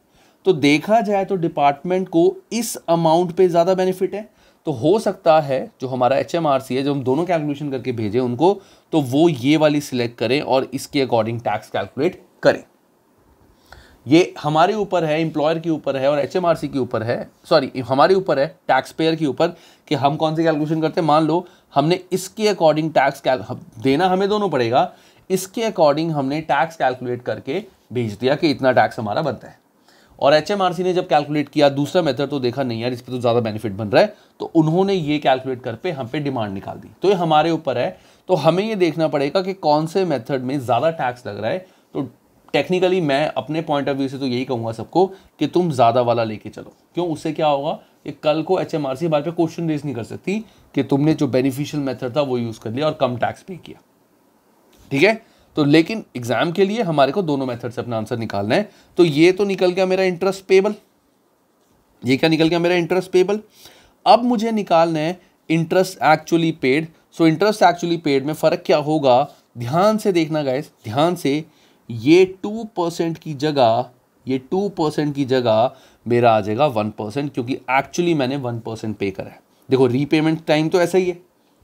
तो देखा जाए तो डिपार्टमेंट को इस अमाउंट पे ज़्यादा बेनिफिट है तो हो सकता है जो हमारा एच एम आर सी है जो हम दोनों कैलकुलेशन करके भेजें उनको तो वो ये वाली सिलेक्ट करें और इसके अकॉर्डिंग टैक्स कैलकुलेट करें ये हमारे ऊपर है एम्प्लॉयर के ऊपर है और एच एम आर सी के ऊपर है सॉरी हमारे ऊपर है टैक्स पेयर के ऊपर कि हम कौन सी कैलकुलेशन करते हैं मान लो हमने इसके अकॉर्डिंग टैक्स कैल देना हमें दोनों पड़ेगा इसके अकॉर्डिंग हमने टैक्स कैलकुलेट करके भेज दिया कि इतना टैक्स हमारा बनता है और एच ने जब कैलकुलेट किया दूसरा मेथड तो देखा नहीं यार इस पर तो ज़्यादा बेनिफिट बन रहा है तो उन्होंने ये कैलकुलेट कर पे हम पे डिमांड निकाल दी तो ये हमारे ऊपर है तो हमें ये देखना पड़ेगा कि कौन से मेथड में ज़्यादा टैक्स लग रहा है तो टेक्निकली मैं अपने पॉइंट ऑफ व्यू से तो यही कहूँगा सबको कि तुम ज़्यादा वाला लेके चलो क्यों उससे क्या होगा कि कल को एच एम आर बार पे क्वेश्चन रेज नहीं कर सकती कि तुमने जो बेनिफिशियल मेथड था वो यूज़ कर लिया और कम टैक्स पे किया ठीक है तो लेकिन एग्ज़ाम के लिए हमारे को दोनों मेथड से अपना आंसर निकालना है तो ये तो निकल गया मेरा इंटरेस्ट पेबल ये क्या निकल गया मेरा इंटरेस्ट पेबल अब मुझे निकालना है interest actually paid so interest actually paid में फ़र्क क्या होगा ध्यान से देखना गाइस ध्यान से ये टू परसेंट की जगह ये टू परसेंट की जगह मेरा आ जाएगा वन परसेंट क्योंकि एक्चुअली मैंने वन परसेंट पे करा है देखो रीपेमेंट टाइम तो ऐसा ही है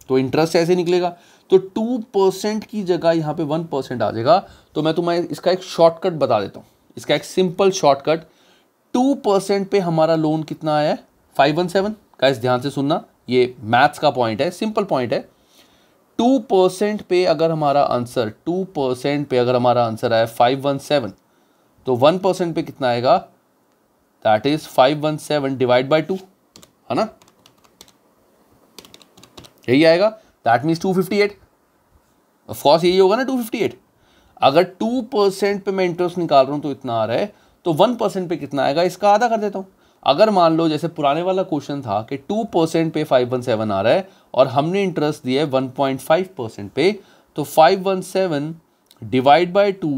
तो इंटरेस्ट ऐसे निकलेगा तो टू परसेंट की जगह यहाँ पे वन परसेंट आ जाएगा तो मैं तुम्हें इसका एक शॉर्टकट बता देता हूँ इसका एक सिंपल शॉर्टकट टू परसेंट पे हमारा लोन कितना आया है फाइव वन सेवन का इस ध्यान से सुनना ये मैथ्स का पॉइंट है सिंपल पॉइंट है टू परसेंट पे अगर हमारा आंसर टू परसेंट पे अगर हमारा आंसर आया फाइव वन सेवन तो वन परसेंट पे कितना आएगा that is five one seven divide by two है ना यही आएगा that means two fifty eight of course यही होगा ना टू फिफ्टी एट अगर टू परसेंट पर मैं इंटरेस्ट निकाल रहा हूँ तो इतना आ रहा है तो वन परसेंट पर कितना आएगा इसका आधा कर देता हूँ अगर मान लो जैसे पुराने वाला क्वेश्चन था कि टू परसेंट पे फाइव वन सेवन आ रहा है और हमने इंटरेस्ट दिया है वन पॉइंट फाइव परसेंट पे तो five one seven divide by two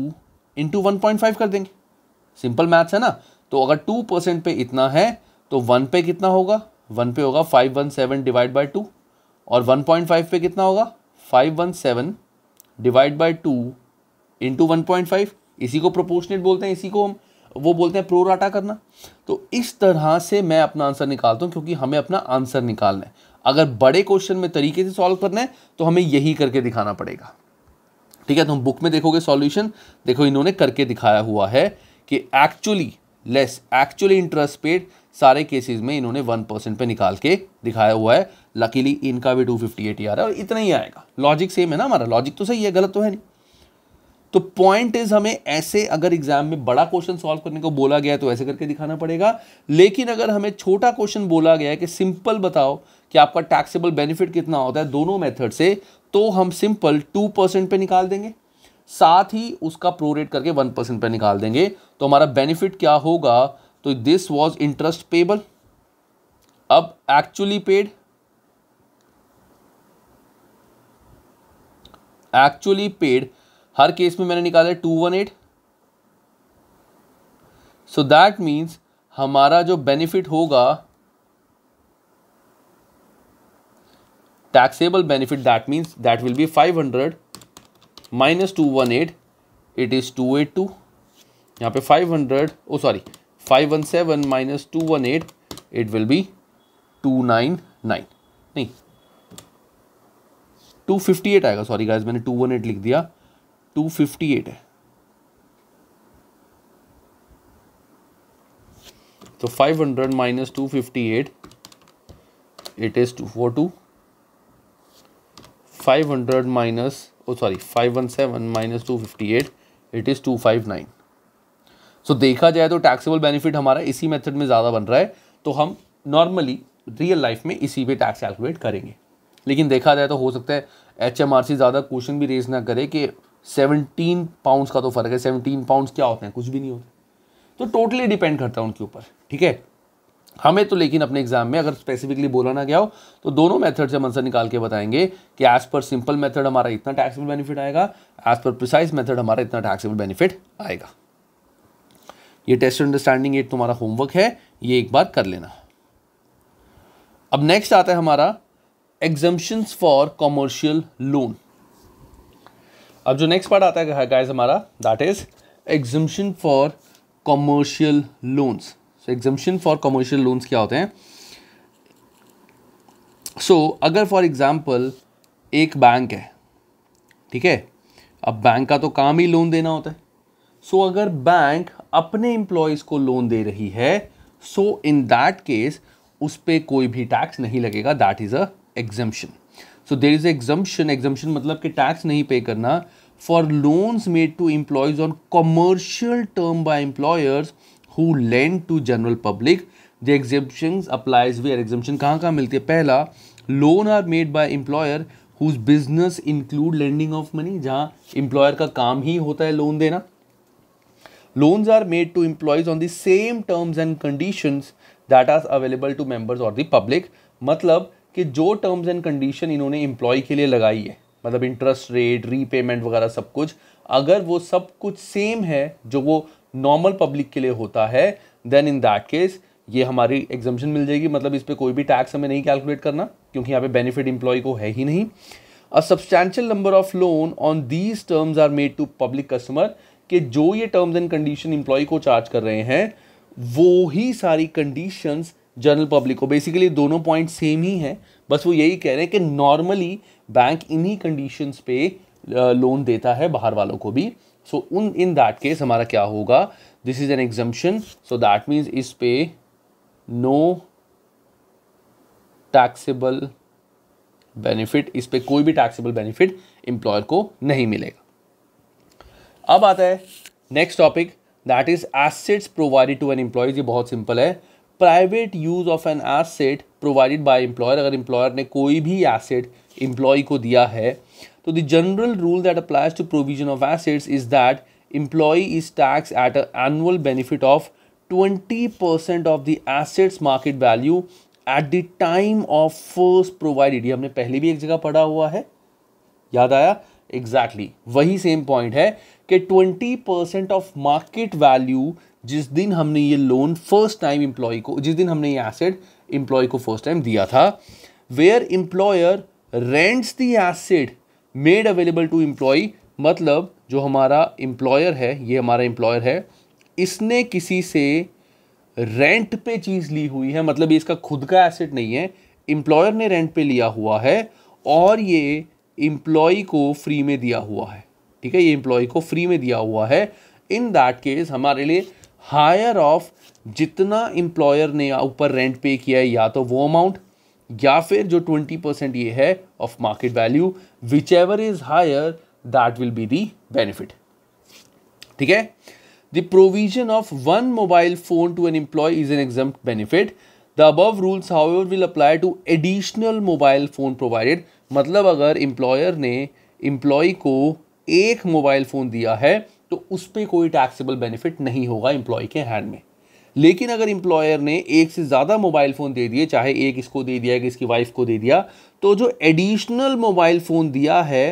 into one point five कर देंगे सिंपल मैथ्स है ना तो अगर टू परसेंट पे इतना है तो वन पे कितना होगा वन पे होगा five one seven divide by two और 1.5 पे कितना होगा 517 divide by two into one इसी को प्रोपोर्शनेट बोलते हैं इसी को हम वो बोलते हैं प्रोराटा करना तो इस तरह से मैं अपना आंसर निकालता हूँ क्योंकि हमें अपना आंसर निकालना है अगर बड़े क्वेश्चन में तरीके से सॉल्व करना है तो हमें यही करके दिखाना पड़ेगा ठीक है तुम तो हम बुक में देखोगे सॉल्यूशन देखो इन्होंने करके दिखाया हुआ है कि actually less actually interest paid सारे केसेस में इन्होंने वन परसेंट पर निकाल के दिखाया हुआ है लकीली इनका भी 258 ही आ रहा है और इतना ही आएगा लॉजिक सेम है ना हमारा लॉजिक तो सही है गलत तो है नहीं तो पॉइंट इज हमें ऐसे अगर एग्जाम में बड़ा क्वेश्चन सॉल्व करने को बोला गया तो ऐसे करके दिखाना पड़ेगा लेकिन अगर हमें छोटा क्वेश्चन बोला गया है कि सिंपल बताओ कि आपका टैक्सेबल बेनिफिट कितना होता है दोनों मेथड से तो हम सिंपल टू परसेंट पर निकाल देंगे साथ ही उसका प्रोरेट करके वन परसेंट पर निकाल देंगे तो हमारा बेनिफिट क्या होगा तो दिस वॉज इंटरेस्ट पेबल अब एक्चुअली पेड एक्चुअली पेड हर केस में मैंने निकाला two one eight so that means हमारा जो बेनिफिट होगा taxable benefit that means that will be five hundred minus two one eight it is two eight two यहाँ पे five hundred oh sorry five one seven minus two one eight it will be two nine nine नहीं two fifty eight आएगा sorry guys मैंने two one eight लिख दिया two fifty eight है तो five hundred minus two fifty eight it is two four two five hundred minus oh sorry five one seven minus two fifty eight it is two five nine so देखा जाए तो taxable benefit हमारा इसी method में ज़्यादा बन रहा है तो हम नॉर्मली रियल लाइफ में इसी पे टैक्स कैलकुलेट करेंगे लेकिन देखा जाए तो हो सकता है एच एम आर सी ज़्यादा क्वेश्चन भी रेज ना करे कि सेवनटीन पाउंड्स का तो फ़र्क है सेवनटीन पाउंड्स क्या होते हैं कुछ भी नहीं होते तो टोटली डिपेंड करता है उनके ऊपर ठीक है हमें तो लेकिन अपने एग्जाम में अगर स्पेसिफिकली बोला ना गया हो तो दोनों मेथड से मंसर निकाल के बताएंगे कि एज पर सिंपल मेथड हमारा इतना टैक्सेबल बेनिफिट आएगा एज पर प्रिसाइज मेथड हमारा इतना टैक्सेबल बेनिफिट आएगा ये टेस्ट अंडरस्टैंडिंग एट तुम्हारा होमवर्क है ये एक बार कर लेना अब नेक्स्ट आता है हमारा एग्जम्पन्स फॉर कॉमर्शियल लोन अब जो नेक्स्ट पार्ट आता है गाइस हमारा that is exemption for commercial loans so exemption for commercial loans क्या होते हैं सो so, अगर फॉर एग्ज़ाम्पल एक बैंक है ठीक है अब बैंक का तो काम ही लोन देना होता है सो so, अगर बैंक अपने एम्प्लॉयज़ को लोन दे रही है सो इन दैट केस उस पर कोई भी टैक्स नहीं लगेगा that is a exemption so there is exemption exemption मतलब कि टैक्स नहीं पे करना for loans made to employees on commercial term by employers who lend to general public the exhibition applies we are exemption कहाँ कहाँ मिलती है पहला loan are made by employer whose business include lending of money जहाँ employer का काम ही होता है लोन देना loans are made to employees on the same terms and conditions that are available to members of the public मतलब कि जो टर्म्स एंड कंडीशन इन्होंने एम्प्लॉय के लिए लगाई है मतलब इंटरेस्ट रेट रीपेमेंट वगैरह सब कुछ अगर वो सब कुछ सेम है जो वो नॉर्मल पब्लिक के लिए होता है देन इन दैट केस ये हमारी एग्जामेशन मिल जाएगी मतलब इस पर कोई भी टैक्स हमें नहीं कैलकुलेट करना क्योंकि यहाँ पे बेनिफिट इंप्लॉय को है ही नहीं a substantial number of loan on these terms are made to public customer कि जो ये टर्म्स एंड कंडीशन इंप्लॉय को चार्ज कर रहे हैं वो ही सारी कंडीशंस जनरल पब्लिक को बेसिकली दोनों पॉइंट सेम ही है बस वो यही कह रहे हैं कि नॉर्मली बैंक इन्हीं कंडीशंस पे लोन देता है बाहर वालों को भी सो उन इन दैट केस हमारा क्या होगा this is an exemption so that means इस पे नो टैक्सेबल बेनिफिट इस पे कोई भी टैक्सेबल बेनिफिट एम्प्लॉयर को नहीं मिलेगा अब आता है next topic that is assets provided to an employees ये बहुत सिंपल है private use of an asset provided by employer अगर एम्प्लॉयर ने कोई भी एसेट एम्प्लॉय को दिया है तो the general rule that applies to provision of assets is that employee is tax at annual benefit of twenty percent of the assets market value at the time of first provided ये हमने पहले भी एक जगह पढ़ा हुआ है याद आया एग्जैक्टली exactly. वही सेम पॉइंट है कि twenty percent of market value जिस दिन हमने ये लोन फर्स्ट टाइम इम्प्लॉय को जिस दिन हमने ये एसेट इम्प्लॉय को फर्स्ट टाइम दिया था where employer rents the asset made available to employee मतलब जो हमारा एम्प्लॉयर है ये हमारा एम्प्लॉयर है इसने किसी से रेंट पे चीज़ ली हुई है मतलब इसका खुद का एसेट नहीं है इम्प्लॉयर ने रेंट पे लिया हुआ है और ये इम्प्लॉय को फ्री में दिया हुआ है ठीक है ये इम्प्लॉय को फ्री में दिया हुआ है इन दैट केस हमारे लिए हायर ऑफ जितना इंप्लॉयर ने ऊपर रेंट पे किया है या तो वो अमाउंट या फिर जो ट्वेंटी परसेंट ये है of market value whichever is higher that will be the benefit ठीक है the provision of one mobile phone to an employee is an exempt benefit the above rules how will apply to additional mobile phone provided मतलब अगर employer ने employee को एक mobile phone दिया है तो उस पर कोई टैक्सेबल बेनिफिट नहीं होगा एम्प्लॉय के हैंड में लेकिन अगर एम्प्लॉयर ने एक से ज़्यादा मोबाइल फ़ोन दे दिए चाहे एक इसको दे दिया एक इसकी वाइफ को दे दिया तो जो एडिशनल मोबाइल फ़ोन दिया है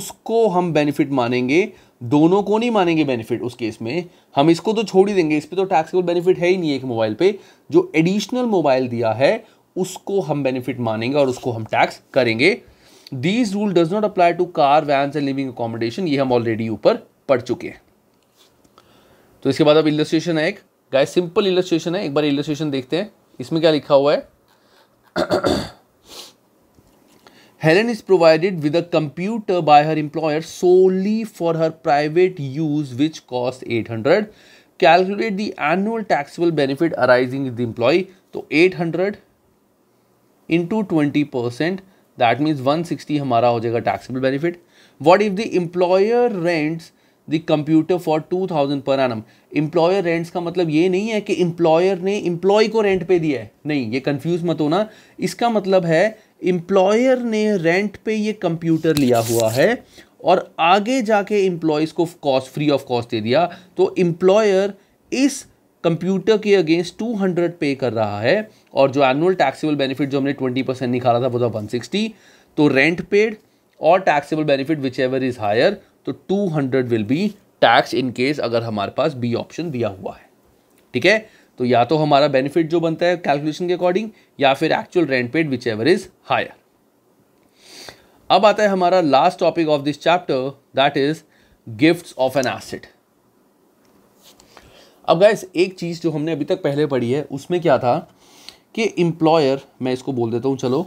उसको हम बेनिफिट मानेंगे दोनों को नहीं मानेंगे बेनिफिट उस केस में हम इसको तो छोड़ ही देंगे इस पर तो टैक्सेबल बेनिफिट है ही नहीं एक मोबाइल पे जो एडिशनल मोबाइल दिया है उसको हम बेनिफिट मानेंगे और उसको हम टैक्स करेंगे these rule does not apply to car vans and living accommodation ये हम ऑलरेडी ऊपर पढ़ चुके हैं तो इसके बाद अब इलस्ट्रेशन है एक गाय सिंपल इलस्ट्रेशन है एक बार इलस्ट्रेशन देखते हैं इसमें क्या लिखा हुआ है Helen is provided with a computer by her employer solely for her private use which cost eight hundred calculate the annual benefit arising the employee तो eight hundred into twenty percent that means one sixty हमारा हो जाएगा taxable benefit what if the employer rents the computer for two thousand per annum employer rents का मतलब ये नहीं है कि इंप्लॉयर ने इम्प्लॉय को रेंट पे दिया है नहीं ये कंफ्यूज मत होना इसका मतलब है इम्प्लॉयर ने रेंट पे ये कंप्यूटर लिया हुआ है और आगे जाके इंप्लॉयज को कॉस्ट फ्री ऑफ कॉस्ट दे दिया तो इंप्लॉयर इस कंप्यूटर के अगेंस्ट 200 पे कर रहा है और जो एनुअल टैक्सेबल बेनिफिट जो हमने 20 परसेंट निकाला था वो था 160 तो रेंट पेड और taxable benefit whichever is higher तो 200 will be tax in case अगर हमारे पास बी ऑप्शन दिया हुआ है ठीक है तो या तो हमारा बेनिफिट जो बनता है कैलकुलेशन के अकॉर्डिंग या फिर actual rent paid whichever is higher अब आता है हमारा last topic of this chapter that is gift of an asset अब गैस एक चीज़ जो हमने अभी तक पहले पढ़ी है उसमें क्या था कि इंप्लॉयर मैं इसको बोल देता हूँ चलो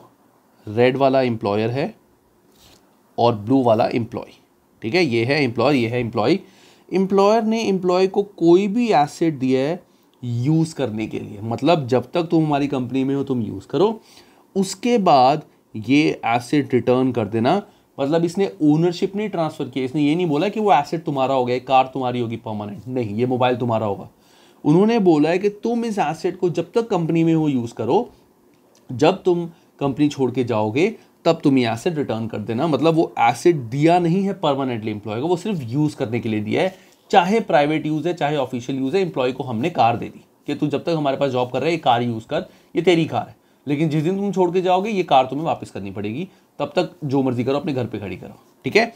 रेड वाला इंप्लॉयर है और ब्लू वाला इंप्लॉय ठीक है ये है एम्प्लॉयर ये है एम्प्लॉय एम्प्लॉयर ने एम्प्लॉय को कोई भी एसेट दिया है यूज़ करने के लिए मतलब जब तक तुम हमारी कंपनी में हो तुम यूज़ करो उसके बाद ये एसेट रिटर्न कर देना मतलब इसने ओनरशिप नहीं ट्रांसफ़र किया इसने ये नहीं बोला कि वो एसेट तुम्हारा हो गया कार तुम्हारी होगी परमानेंट नहीं ये मोबाइल तुम्हारा होगा उन्होंने बोला है कि तुम इस एसेट को जब तक कंपनी में हो यूज़ करो जब तुम कंपनी छोड़ के जाओगे तब तुम ये एसिड रिटर्न कर देना मतलब वो एसिड दिया नहीं है परमानेंटली एम्प्लॉय को वो सिर्फ यूज़ करने के लिए दिया है चाहे प्राइवेट यूज़ है चाहे ऑफिशियल यूज़ है एम्प्लॉय को हमने कार दे दी कि तू जब तक हमारे पास जॉब कर रहा है ये कार यूज़ कर ये तेरी कार है लेकिन जिस दिन तुम छोड़ के जाओगे ये कार तुम्हें वापस करनी पड़ेगी तब तक जो मर्जी करो अपने घर पर खड़ी करो ठीक है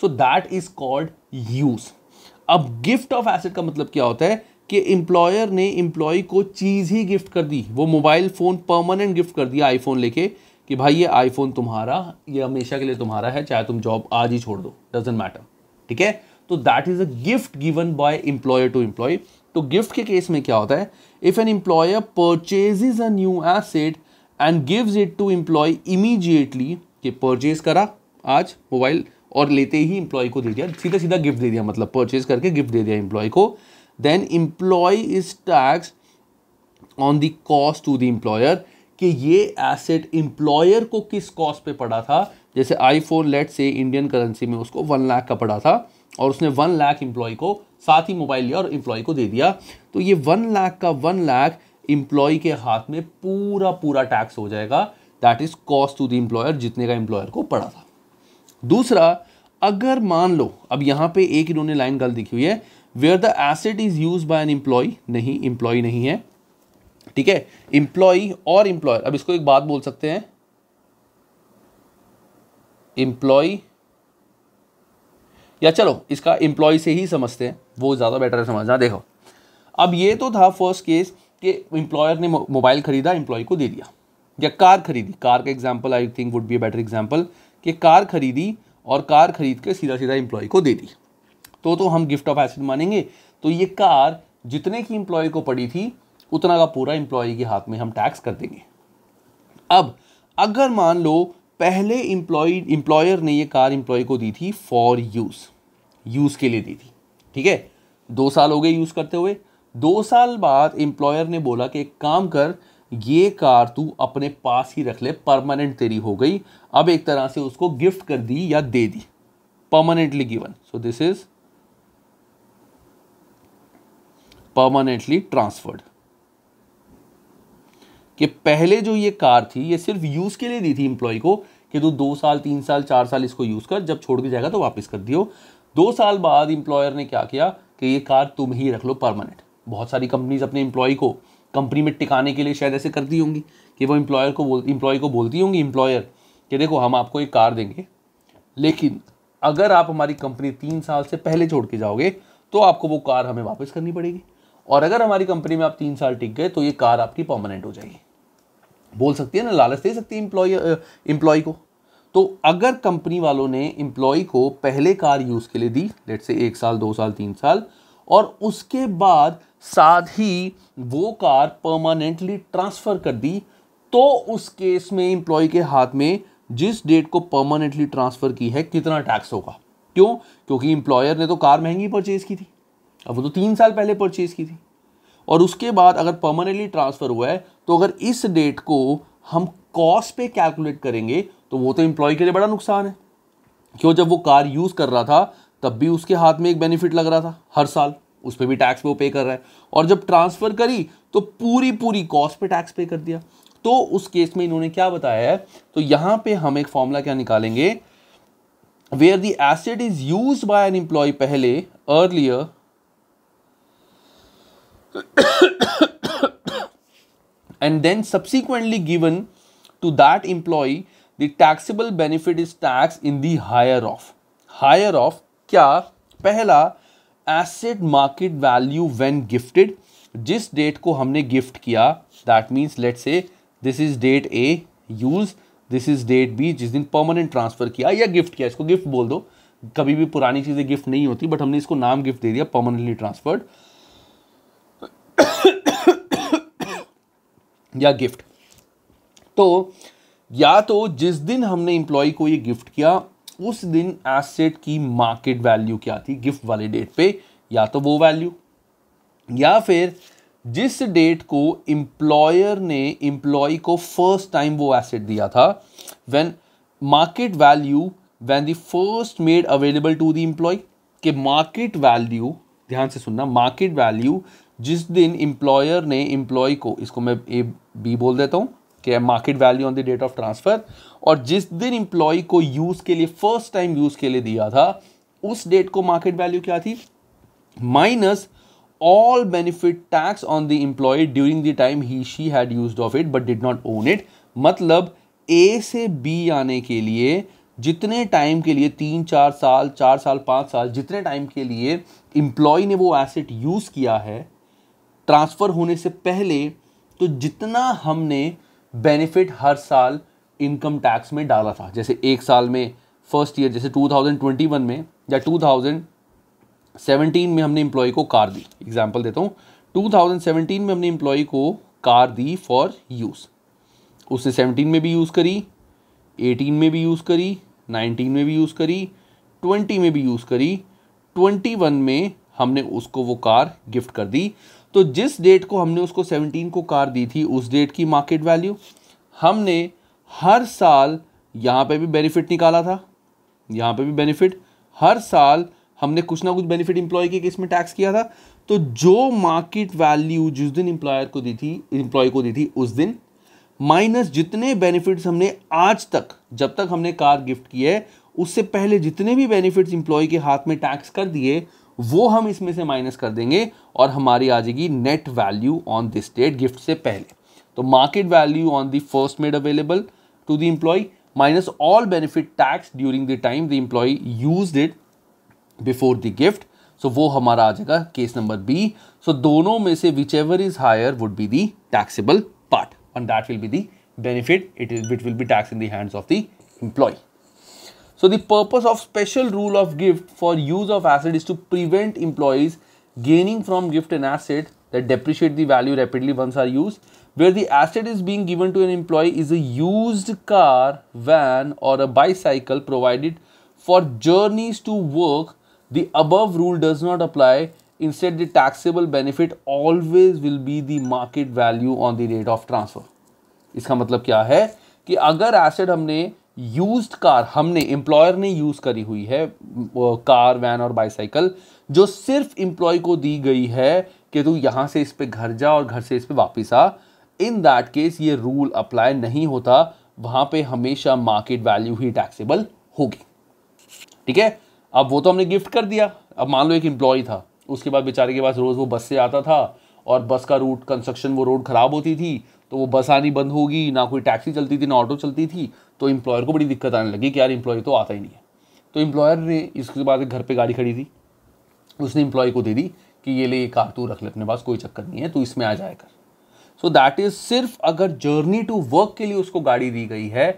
so that is called use अब गिफ्ट ऑफ एसेट का मतलब क्या होता है कि एम्प्लॉयर ने एम्प्लॉय को चीज़ ही गिफ्ट कर दी वो मोबाइल फ़ोन परमानेंट गिफ्ट कर दिया आईफोन लेके कि भाई ये आईफोन तुम्हारा ये हमेशा के लिए तुम्हारा है चाहे तुम जॉब आज ही छोड़ दो डजेंट मैटर ठीक है तो that is a gift given by employer to employee तो गिफ्ट के केस में क्या होता है if an employer is a new asset and gives it to employee immediately कि परचेज करा आज मोबाइल और लेते ही इंप्लॉय को दे दिया सीधा सीधा गिफ्ट दे दिया मतलब परचेज करके गिफ्ट दे दिया एम्प्लॉय को then employee is tax on the cost to the employer कि ये एसेट इंप्लॉयर को किस कॉस्ट पे पड़ा था जैसे iPhone let say Indian currency में उसको वन लाख का पड़ा था और उसने वन लाख इंप्लॉय को साथ ही मोबाइल लिया और इम्प्लॉय को दे दिया तो ये वन लाख का वन लाख एम्प्लॉय के हाथ में पूरा पूरा टैक्स हो जाएगा that is cost to the employer जितने का इम्प्लॉयर को पड़ा था दूसरा अगर मान लो अब यहाँ पे एक इन्होंने लाइन गल दिखी हुई है where the asset is use by an employee नहीं एम्प्लॉय नहीं है ठीक है इंप्लॉई और इंप्लॉयर अब इसको एक बात बोल सकते हैं इम्प्लॉय या चलो इसका इम्प्लॉय से ही समझते हैं वो ज़्यादा बेटर है समझना देखो अब ये तो था फर्स्ट केस कि इंप्लॉयर ने मोबाइल खरीदा इंप्लॉय को दे दिया या कार खरीदी कार का example I think would be better example कि कार खरीदी और कार खरीद के सीधा सीधा इंप्लॉय को दे दी तो तो हम गिफ्ट ऑफ एसिड मानेंगे तो ये कार जितने की इंप्लॉय को पड़ी थी उतना का पूरा इंप्लॉयी के हाथ में हम टैक्स कर देंगे अब अगर मान लो पहले एम्प्लॉय एम्प्लॉयर ने ये कार इंप्लॉय को दी थी फॉर यूज़ यूज़ के लिए दी थी ठीक है दो साल हो गए यूज़ करते हुए दो साल बाद एम्प्लॉयर ने बोला कि एक काम कर ये कार तू अपने पास ही रख ले परमानेंट तेरी हो गई अब एक तरह से उसको गिफ्ट कर दी या दे दी permanently given so this is permanently transferred कि पहले जो ये कार थी ये सिर्फ यूज़ के लिए दी थी इम्प्लॉय को कि तू दो साल तीन साल चार साल इसको यूज़ कर जब छोड़ के जाएगा तो वापस कर दियो दो साल बाद इम्प्लॉयर ने क्या किया कि ये कार तुम ही रख लो परमानेंट बहुत सारी कंपनीज अपने इम्प्लॉय को कंपनी में टिकाने के लिए शायद ऐसे करती होंगी कि वो इम्प्लॉयर को बोल इम्प्लॉय को बोलती होंगी एम्प्लॉयर कि देखो हम आपको एक कार देंगे लेकिन अगर आप हमारी कंपनी तीन साल से पहले छोड़ के जाओगे तो आपको वो कार हमें वापस करनी पड़ेगी और अगर हमारी कंपनी में आप तीन साल टिक गए तो ये कार आपकी परमानेंट हो जाएगी बोल सकती है ना लालच दे सकती है इम्प्लॉय एम्प्लॉय को तो अगर कंपनी वालों ने इम्प्लॉय को पहले कार यूज़ के लिए दी लेट से एक साल दो साल तीन साल और उसके बाद साथ ही वो कार परमानेंटली ट्रांसफ़र कर दी तो उस केस में इम्प्लॉय के हाथ में जिस डेट को परमानेंटली ट्रांसफ़र की है कितना टैक्स होगा क्यों क्योंकि इंप्लॉयर ने तो कार महंगी परचेज़ की थी अब वो तो तीन साल पहले परचेज की थी और उसके बाद अगर परमानेंटली ट्रांसफ़र हुआ है तो अगर इस डेट को हम कॉस्ट पे कैलकुलेट करेंगे तो वो तो एम्प्लॉय के लिए बड़ा नुकसान है क्यों जब वो कार यूज़ कर रहा था तब भी उसके हाथ में एक बेनिफिट लग रहा था हर साल उस पर भी टैक्स वो पे कर रहा है और जब ट्रांसफ़र करी तो पूरी पूरी कॉस्ट पे टैक्स पे कर दिया तो उस केस में इन्होंने क्या बताया है तो यहां पे हम एक फॉर्मूला क्या निकालेंगे where the asset is use by an employee पहले earlier and then subsequently given to that employee the taxable benefit is taxed in the higher of higher of क्या पहला asset market value when gifted जिस date को हमने gift किया that means let's say this is date A use this is date B जिस दिन permanent transfer किया या गिफ्ट किया इसको गिफ्ट बोल दो कभी भी पुरानी चीज़ें गिफ्ट नहीं होती बट हमने इसको नाम गिफ्ट दे दिया परमानेंटली ट्रांसफर्ड या गिफ्ट तो या तो जिस दिन हमने इंप्लॉय को ये गिफ्ट किया उस दिन एसेट की मार्केट वैल्यू क्या थी गिफ्ट वाले डेट पे या तो वो वैल्यू या फिर जिस डेट को इंप्लॉयर ने इंप्लॉय को फर्स्ट टाइम वो एसेट दिया था when market value when the first made available to the employee के मार्केट वैल्यू ध्यान से सुनना मार्केट वैल्यू जिस दिन इम्प्लॉयर ने इम्प्लॉय को इसको मैं ए बी बोल देता हूँ कि market value on the date of transfer और जिस दिन इम्प्लॉय को यूज़ के लिए फर्स्ट टाइम यूज़ के लिए दिया था उस डेट को मार्केट वैल्यू क्या थी minus all benefit tax on the employee during the time he she had use of it but did not own it मतलब ए से बी आने के लिए जितने टाइम के लिए तीन चार साल चार साल पाँच साल जितने टाइम के लिए इम्प्लॉय ने वो एसेट यूज़ किया है ट्रांसफ़र होने से पहले तो जितना हमने बेनिफिट हर साल इनकम टैक्स में डाला था जैसे एक साल में फर्स्ट ईयर जैसे 2021 में या 2017 में हमने एम्प्लॉय को कार दी एग्जांपल देता हूँ 2017 में हमने एम्प्लॉय को कार दी फॉर यूज़ उसने 17 में भी यूज़ करी 18 में भी यूज़ करी 19 में भी यूज़ करी 20 में भी यूज़ करी 21 में हमने उसको वो कार गिफ्ट कर दी तो जिस डेट को हमने उसको 17 को कार दी थी उस डेट की मार्केट वैल्यू हमने हर साल यहाँ पे भी बेनिफिट निकाला था यहाँ पे भी बेनिफिट हर साल हमने कुछ ना कुछ बेनिफिट इम्प्लॉय के केस में टैक्स किया था तो जो मार्केट वैल्यू जिस दिन इंप्लॉयर को दी थी इंप्लॉय को दी थी उस दिन माइनस जितने बेनिफिट्स हमने आज तक जब तक हमने कार गिफ्ट की है उससे पहले जितने भी बेनिफिट्स इंप्लॉय के हाथ में टैक्स कर दिए वो हम इसमें से माइनस कर देंगे और हमारी आ जाएगी net value on this date gift से पहले तो market value on the first made available to the employee minus all benefit tax during the time the employee use it before the gift so वो हमारा आ जाएगा case number B सो दोनों में से whichever is higher would be the taxable part and that will be the benefit it is with will be tax in the of the employee So the purpose of special rule of gift for use of asset is to prevent employees gaining from gift an asset that depreciate the value rapidly once are used where the asset is being given to an employee is a used car, van or a bicycle provided for journeys to work the above rule does not apply instead the taxable benefit always will be the market value on the rate of transfer इसका मतलब क्या है कि अगर asset हमने use car हमने employer ने use करी हुई है कार वैन और बाईसाइकिल जो सिर्फ एम्प्लॉय को दी गई है कि तू यहां से इस पर घर जा और घर से इस पर वापिस आ इन दैट केस ये रूल अप्लाई नहीं होता वहां पे हमेशा मार्केट वैल्यू ही टैक्सेबल होगी ठीक है अब वो तो हमने गिफ्ट कर दिया अब मान लो एक एम्प्लॉय था उसके बाद बेचारे के पास रोज़ वो बस से आता था और बस का रूट कंस्ट्रक्शन वो रोड ख़राब होती थी तो वो बस आनी बंद होगी ना कोई टैक्सी चलती थी ना ऑटो चलती थी तो इम्प्लॉयर को बड़ी दिक्कत आने लगी कि यार इम्प्लॉय तो आता ही नहीं है तो इम्प्लॉयर ने इसके बाद घर पर गाड़ी खड़ी थी उसने इम्प्लॉय को दे दी कि ये ले ये कार तू रख ले अपने पास कोई चक्कर नहीं है तो इसमें आ जाएगा सो दैट इज़ सिर्फ अगर जर्नी टू वर्क के लिए उसको गाड़ी दी गई है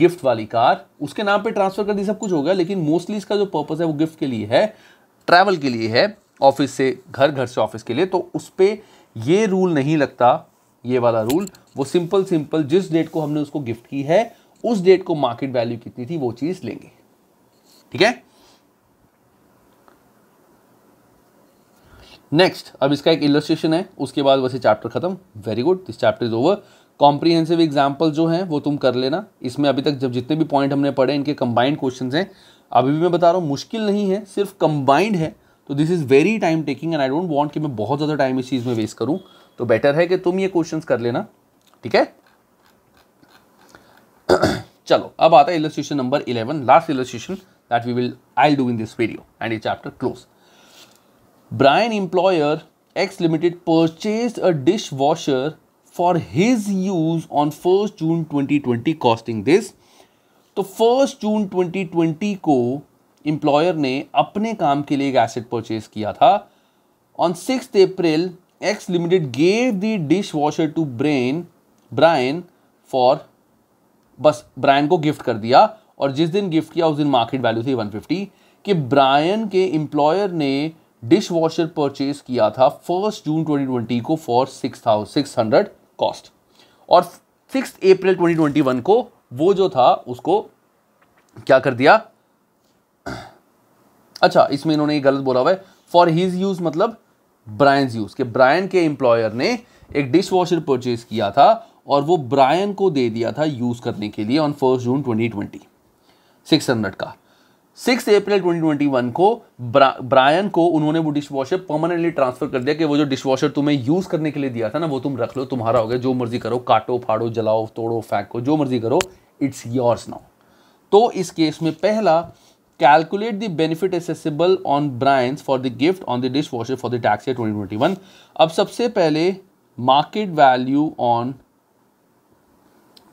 गिफ्ट वाली कार उसके नाम पे ट्रांसफ़र कर दी सब कुछ हो गया लेकिन मोस्टली इसका जो पर्पज़ है वो गिफ्ट के लिए है ट्रैवल के लिए है ऑफिस से घर घर से ऑफिस के लिए तो उस पर ये रूल नहीं लगता ये वाला रूल वो सिंपल सिंपल जिस डेट को हमने उसको गिफ्ट की है उस डेट को मार्केट वैल्यू कितनी थी वो चीज लेंगे ठीक है नेक्स्ट अब इसका एक इलस्ट्रेशन है उसके बाद वैसे चैप्टर खत्म very good this chapter is over comprehensive example जो है वो तुम कर लेना इसमें अभी तक जब जितने भी पॉइंट हमने पढ़े इनके कंबाइंड क्वेश्चन हैं अभी भी मैं बता रहा हूँ मुश्किल नहीं है सिर्फ कंबाइंड है तो this is very time taking and I don't want कि मैं बहुत ज़्यादा टाइम इस चीज़ में वेस्ट करूँ तो बेटर है कि तुम ये क्वेश्चन कर लेना ठीक है चलो अब आता है illustration number eleven last illustration that we will I do in this video and ये chapter close Brian employer X limited purchase a dishwasher for his use on first June 2020 costing this तो first June 2020 को employer ने अपने काम के लिए एक asset purchase किया था on six April X limited gave the dishwasher to Brian Brian for बस ब्रायन को गिफ्ट कर दिया और जिस दिन गिफ्ट किया उस दिन मार्केट वैल्यू थी 150 कि ब्रायन के एम्प्लॉयर ने डिश वॉशर परचेज किया था फर्स्ट जून 2020 को for six six hundred cost और सिक्स अप्रैल 2021 को वो जो था उसको क्या कर दिया अच्छा इसमें इन्होंने ये गलत बोला हुआ है फॉर हिज यूज़ मतलब ब्रायन यूज़ के ब्रायन के एम्प्लॉयर ने एक डिश वॉशर परचेज किया था और वो ब्रायन को दे दिया था यूज़ करने के लिए ऑन फर्स्ट जून 2020 हंड्रेड का सिक्स अप्रैल 2021 को ब्रा, ब्रायन को उन्होंने वो डिश वॉशर परमानेंटली ट्रांसफर कर दिया कि वो जो डिश वॉशर तुम्हें यूज़ करने के लिए दिया था ना वो तुम रख लो तुम्हारा हो गया जो मर्जी करो काटो फाड़ो जलाओ तोड़ो फेंको जो मर्जी करो इट्स योर्स नाउ तो इस केस में पहला calculate the benefit assessable on brands for the gift on the dishwasher for the tax twenty one अब सबसे पहले market value on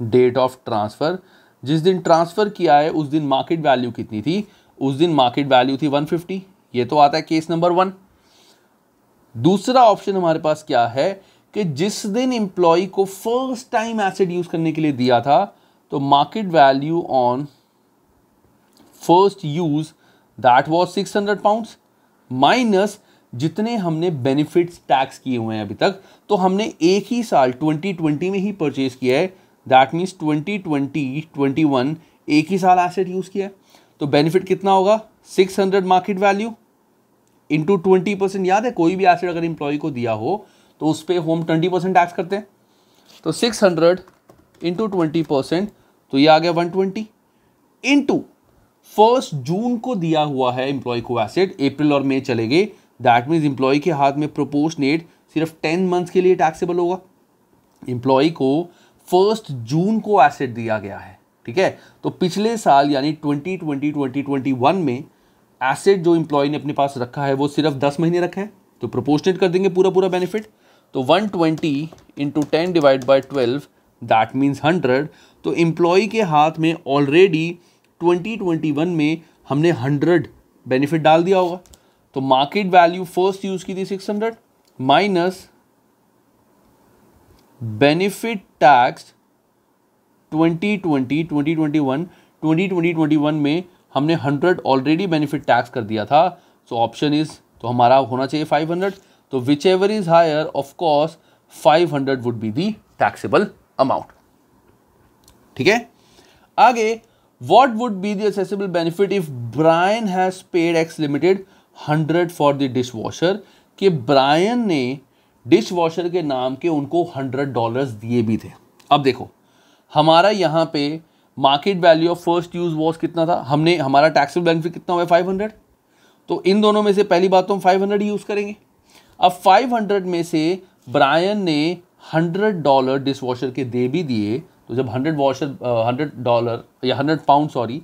date of transfer जिस दिन ट्रांसफ़र किया है उस दिन मार्केट वैल्यू कितनी थी उस दिन मार्केट वैल्यू थी 150 ये तो आता है केस नंबर वन दूसरा ऑप्शन हमारे पास क्या है कि जिस दिन इंप्लॉय को फर्स्ट टाइम एसेट यूज़ करने के लिए दिया था तो market value on first use that was six hundred pounds minus जितने हमने बेनिफिट्स टैक्स किए हुए हैं अभी तक तो हमने एक ही साल ट्वेंटी ट्वेंटी में ही परचेज किया है that means twenty twenty twenty one एक ही साल एसेट यूज़ किया तो बेनिफिट कितना होगा six hundred market value into twenty percent याद है कोई भी एसेट अगर इंप्लॉय को दिया हो तो उस पर होम ट्वेंटी परसेंट टैक्स करते हैं तो six hundred into twenty percent तो ये आ गया one twenty into first June को दिया हुआ है इंप्लॉय को एसेट अप्रैल और मई चले गए दैट मीन्स एम्प्लॉय के हाथ में प्रोपोर्शनेट सिर्फ टेन मंथ्स के लिए टैक्सेबल होगा एम्प्लॉय को फर्स्ट जून को एसेट दिया गया है ठीक है तो पिछले साल यानी twenty twenty twenty twenty one में एसेट जो इंप्लॉय ने अपने पास रखा है वो सिर्फ दस महीने रखा है तो प्रोपोर्शनेट कर देंगे पूरा पूरा बेनिफिट तो one twenty into ten divide by twelve that means hundred तो एम्प्लॉय के हाथ में ऑलरेडी ट्वेंटी ट्वेंटी वन में हमने हंड्रेड बेनिफिट डाल दिया होगा तो मार्केट वैल्यू फर्स्ट यूज़ की थी six hundred minus benefit tax 2020, 2021, 2020 2021 में हमने 100 ऑलरेडी बेनिफिट टैक्स कर दिया था सो ऑप्शन इज तो हमारा होना चाहिए 500 तो whichever is higher of course 500 would be the taxable amount ठीक है आगे what would be the accessible benefit if Brian has paid X limited hundred for the dishwasher कि Brian ने डिश वॉशर के नाम के उनको hundred dollars दिए भी थे अब देखो हमारा यहाँ पे market value of first use was कितना था हमने हमारा टैक्स बेनिफिट कितना हुआ फाइव हंड्रेड तो इन दोनों में से पहली बात तो हम फाइव हंड्रेड यूज़ करेंगे अब फाइव हंड्रेड में से ब्रायन ने हंड्रेड डॉलर डिश वॉशर के दे भी दिए तो जब हंड्रेड वॉशर हंड्रेड डॉलर या हंड्रेड पाउंड सॉरी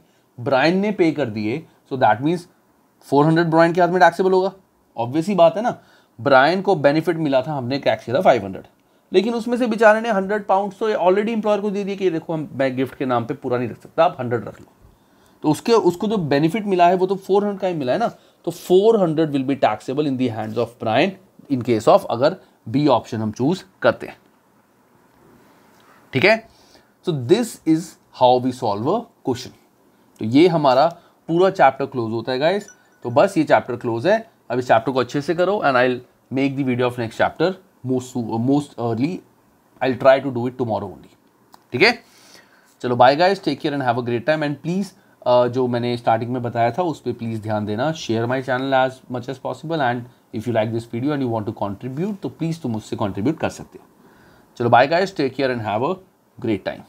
ब्रायन ने पे कर दिए so that means four hundred Brian के हाथ में टैक्सेबल होगा ही बात है ना ब्रायन को बेनिफिट मिला था हमने टैक्स किया था फाइव लेकिन उसमें से बेचारे ने हंड्रेड पाउंड तो ऑलरेडी इंप्लॉयर को दे दिए कि देखो हम मैं गिफ्ट के नाम पे पूरा नहीं रख सकता आप हंड्रेड रख लो तो उसके उसको जो बेनिफिट मिला है वो तो फोर हंड्रेड का ही मिला है ना तो four hundred will be taxable in the hands of Brian in case of अगर बी ऑप्शन हम चूज करते हैं ठीक है so this is how we solve a question तो ये हमारा पूरा चैप्टर क्लोज होता है गाइस तो बस ये चैप्टर क्लोज है अब इस चैप्टर को अच्छे से करो and I make the video of next chapter most most early I try to do it tomorrow only ठीक है चलो bye guys take care and have a great time and please जो मैंने स्टार्टिंग में बताया था उस पर प्लीज़ ध्यान देना share my channel as much as possible and if you like this video and you want to contribute तो प्लीज़ तुम उससे कॉन्ट्रीब्यूट कर सकते हो चलो bye guys take care and have a great time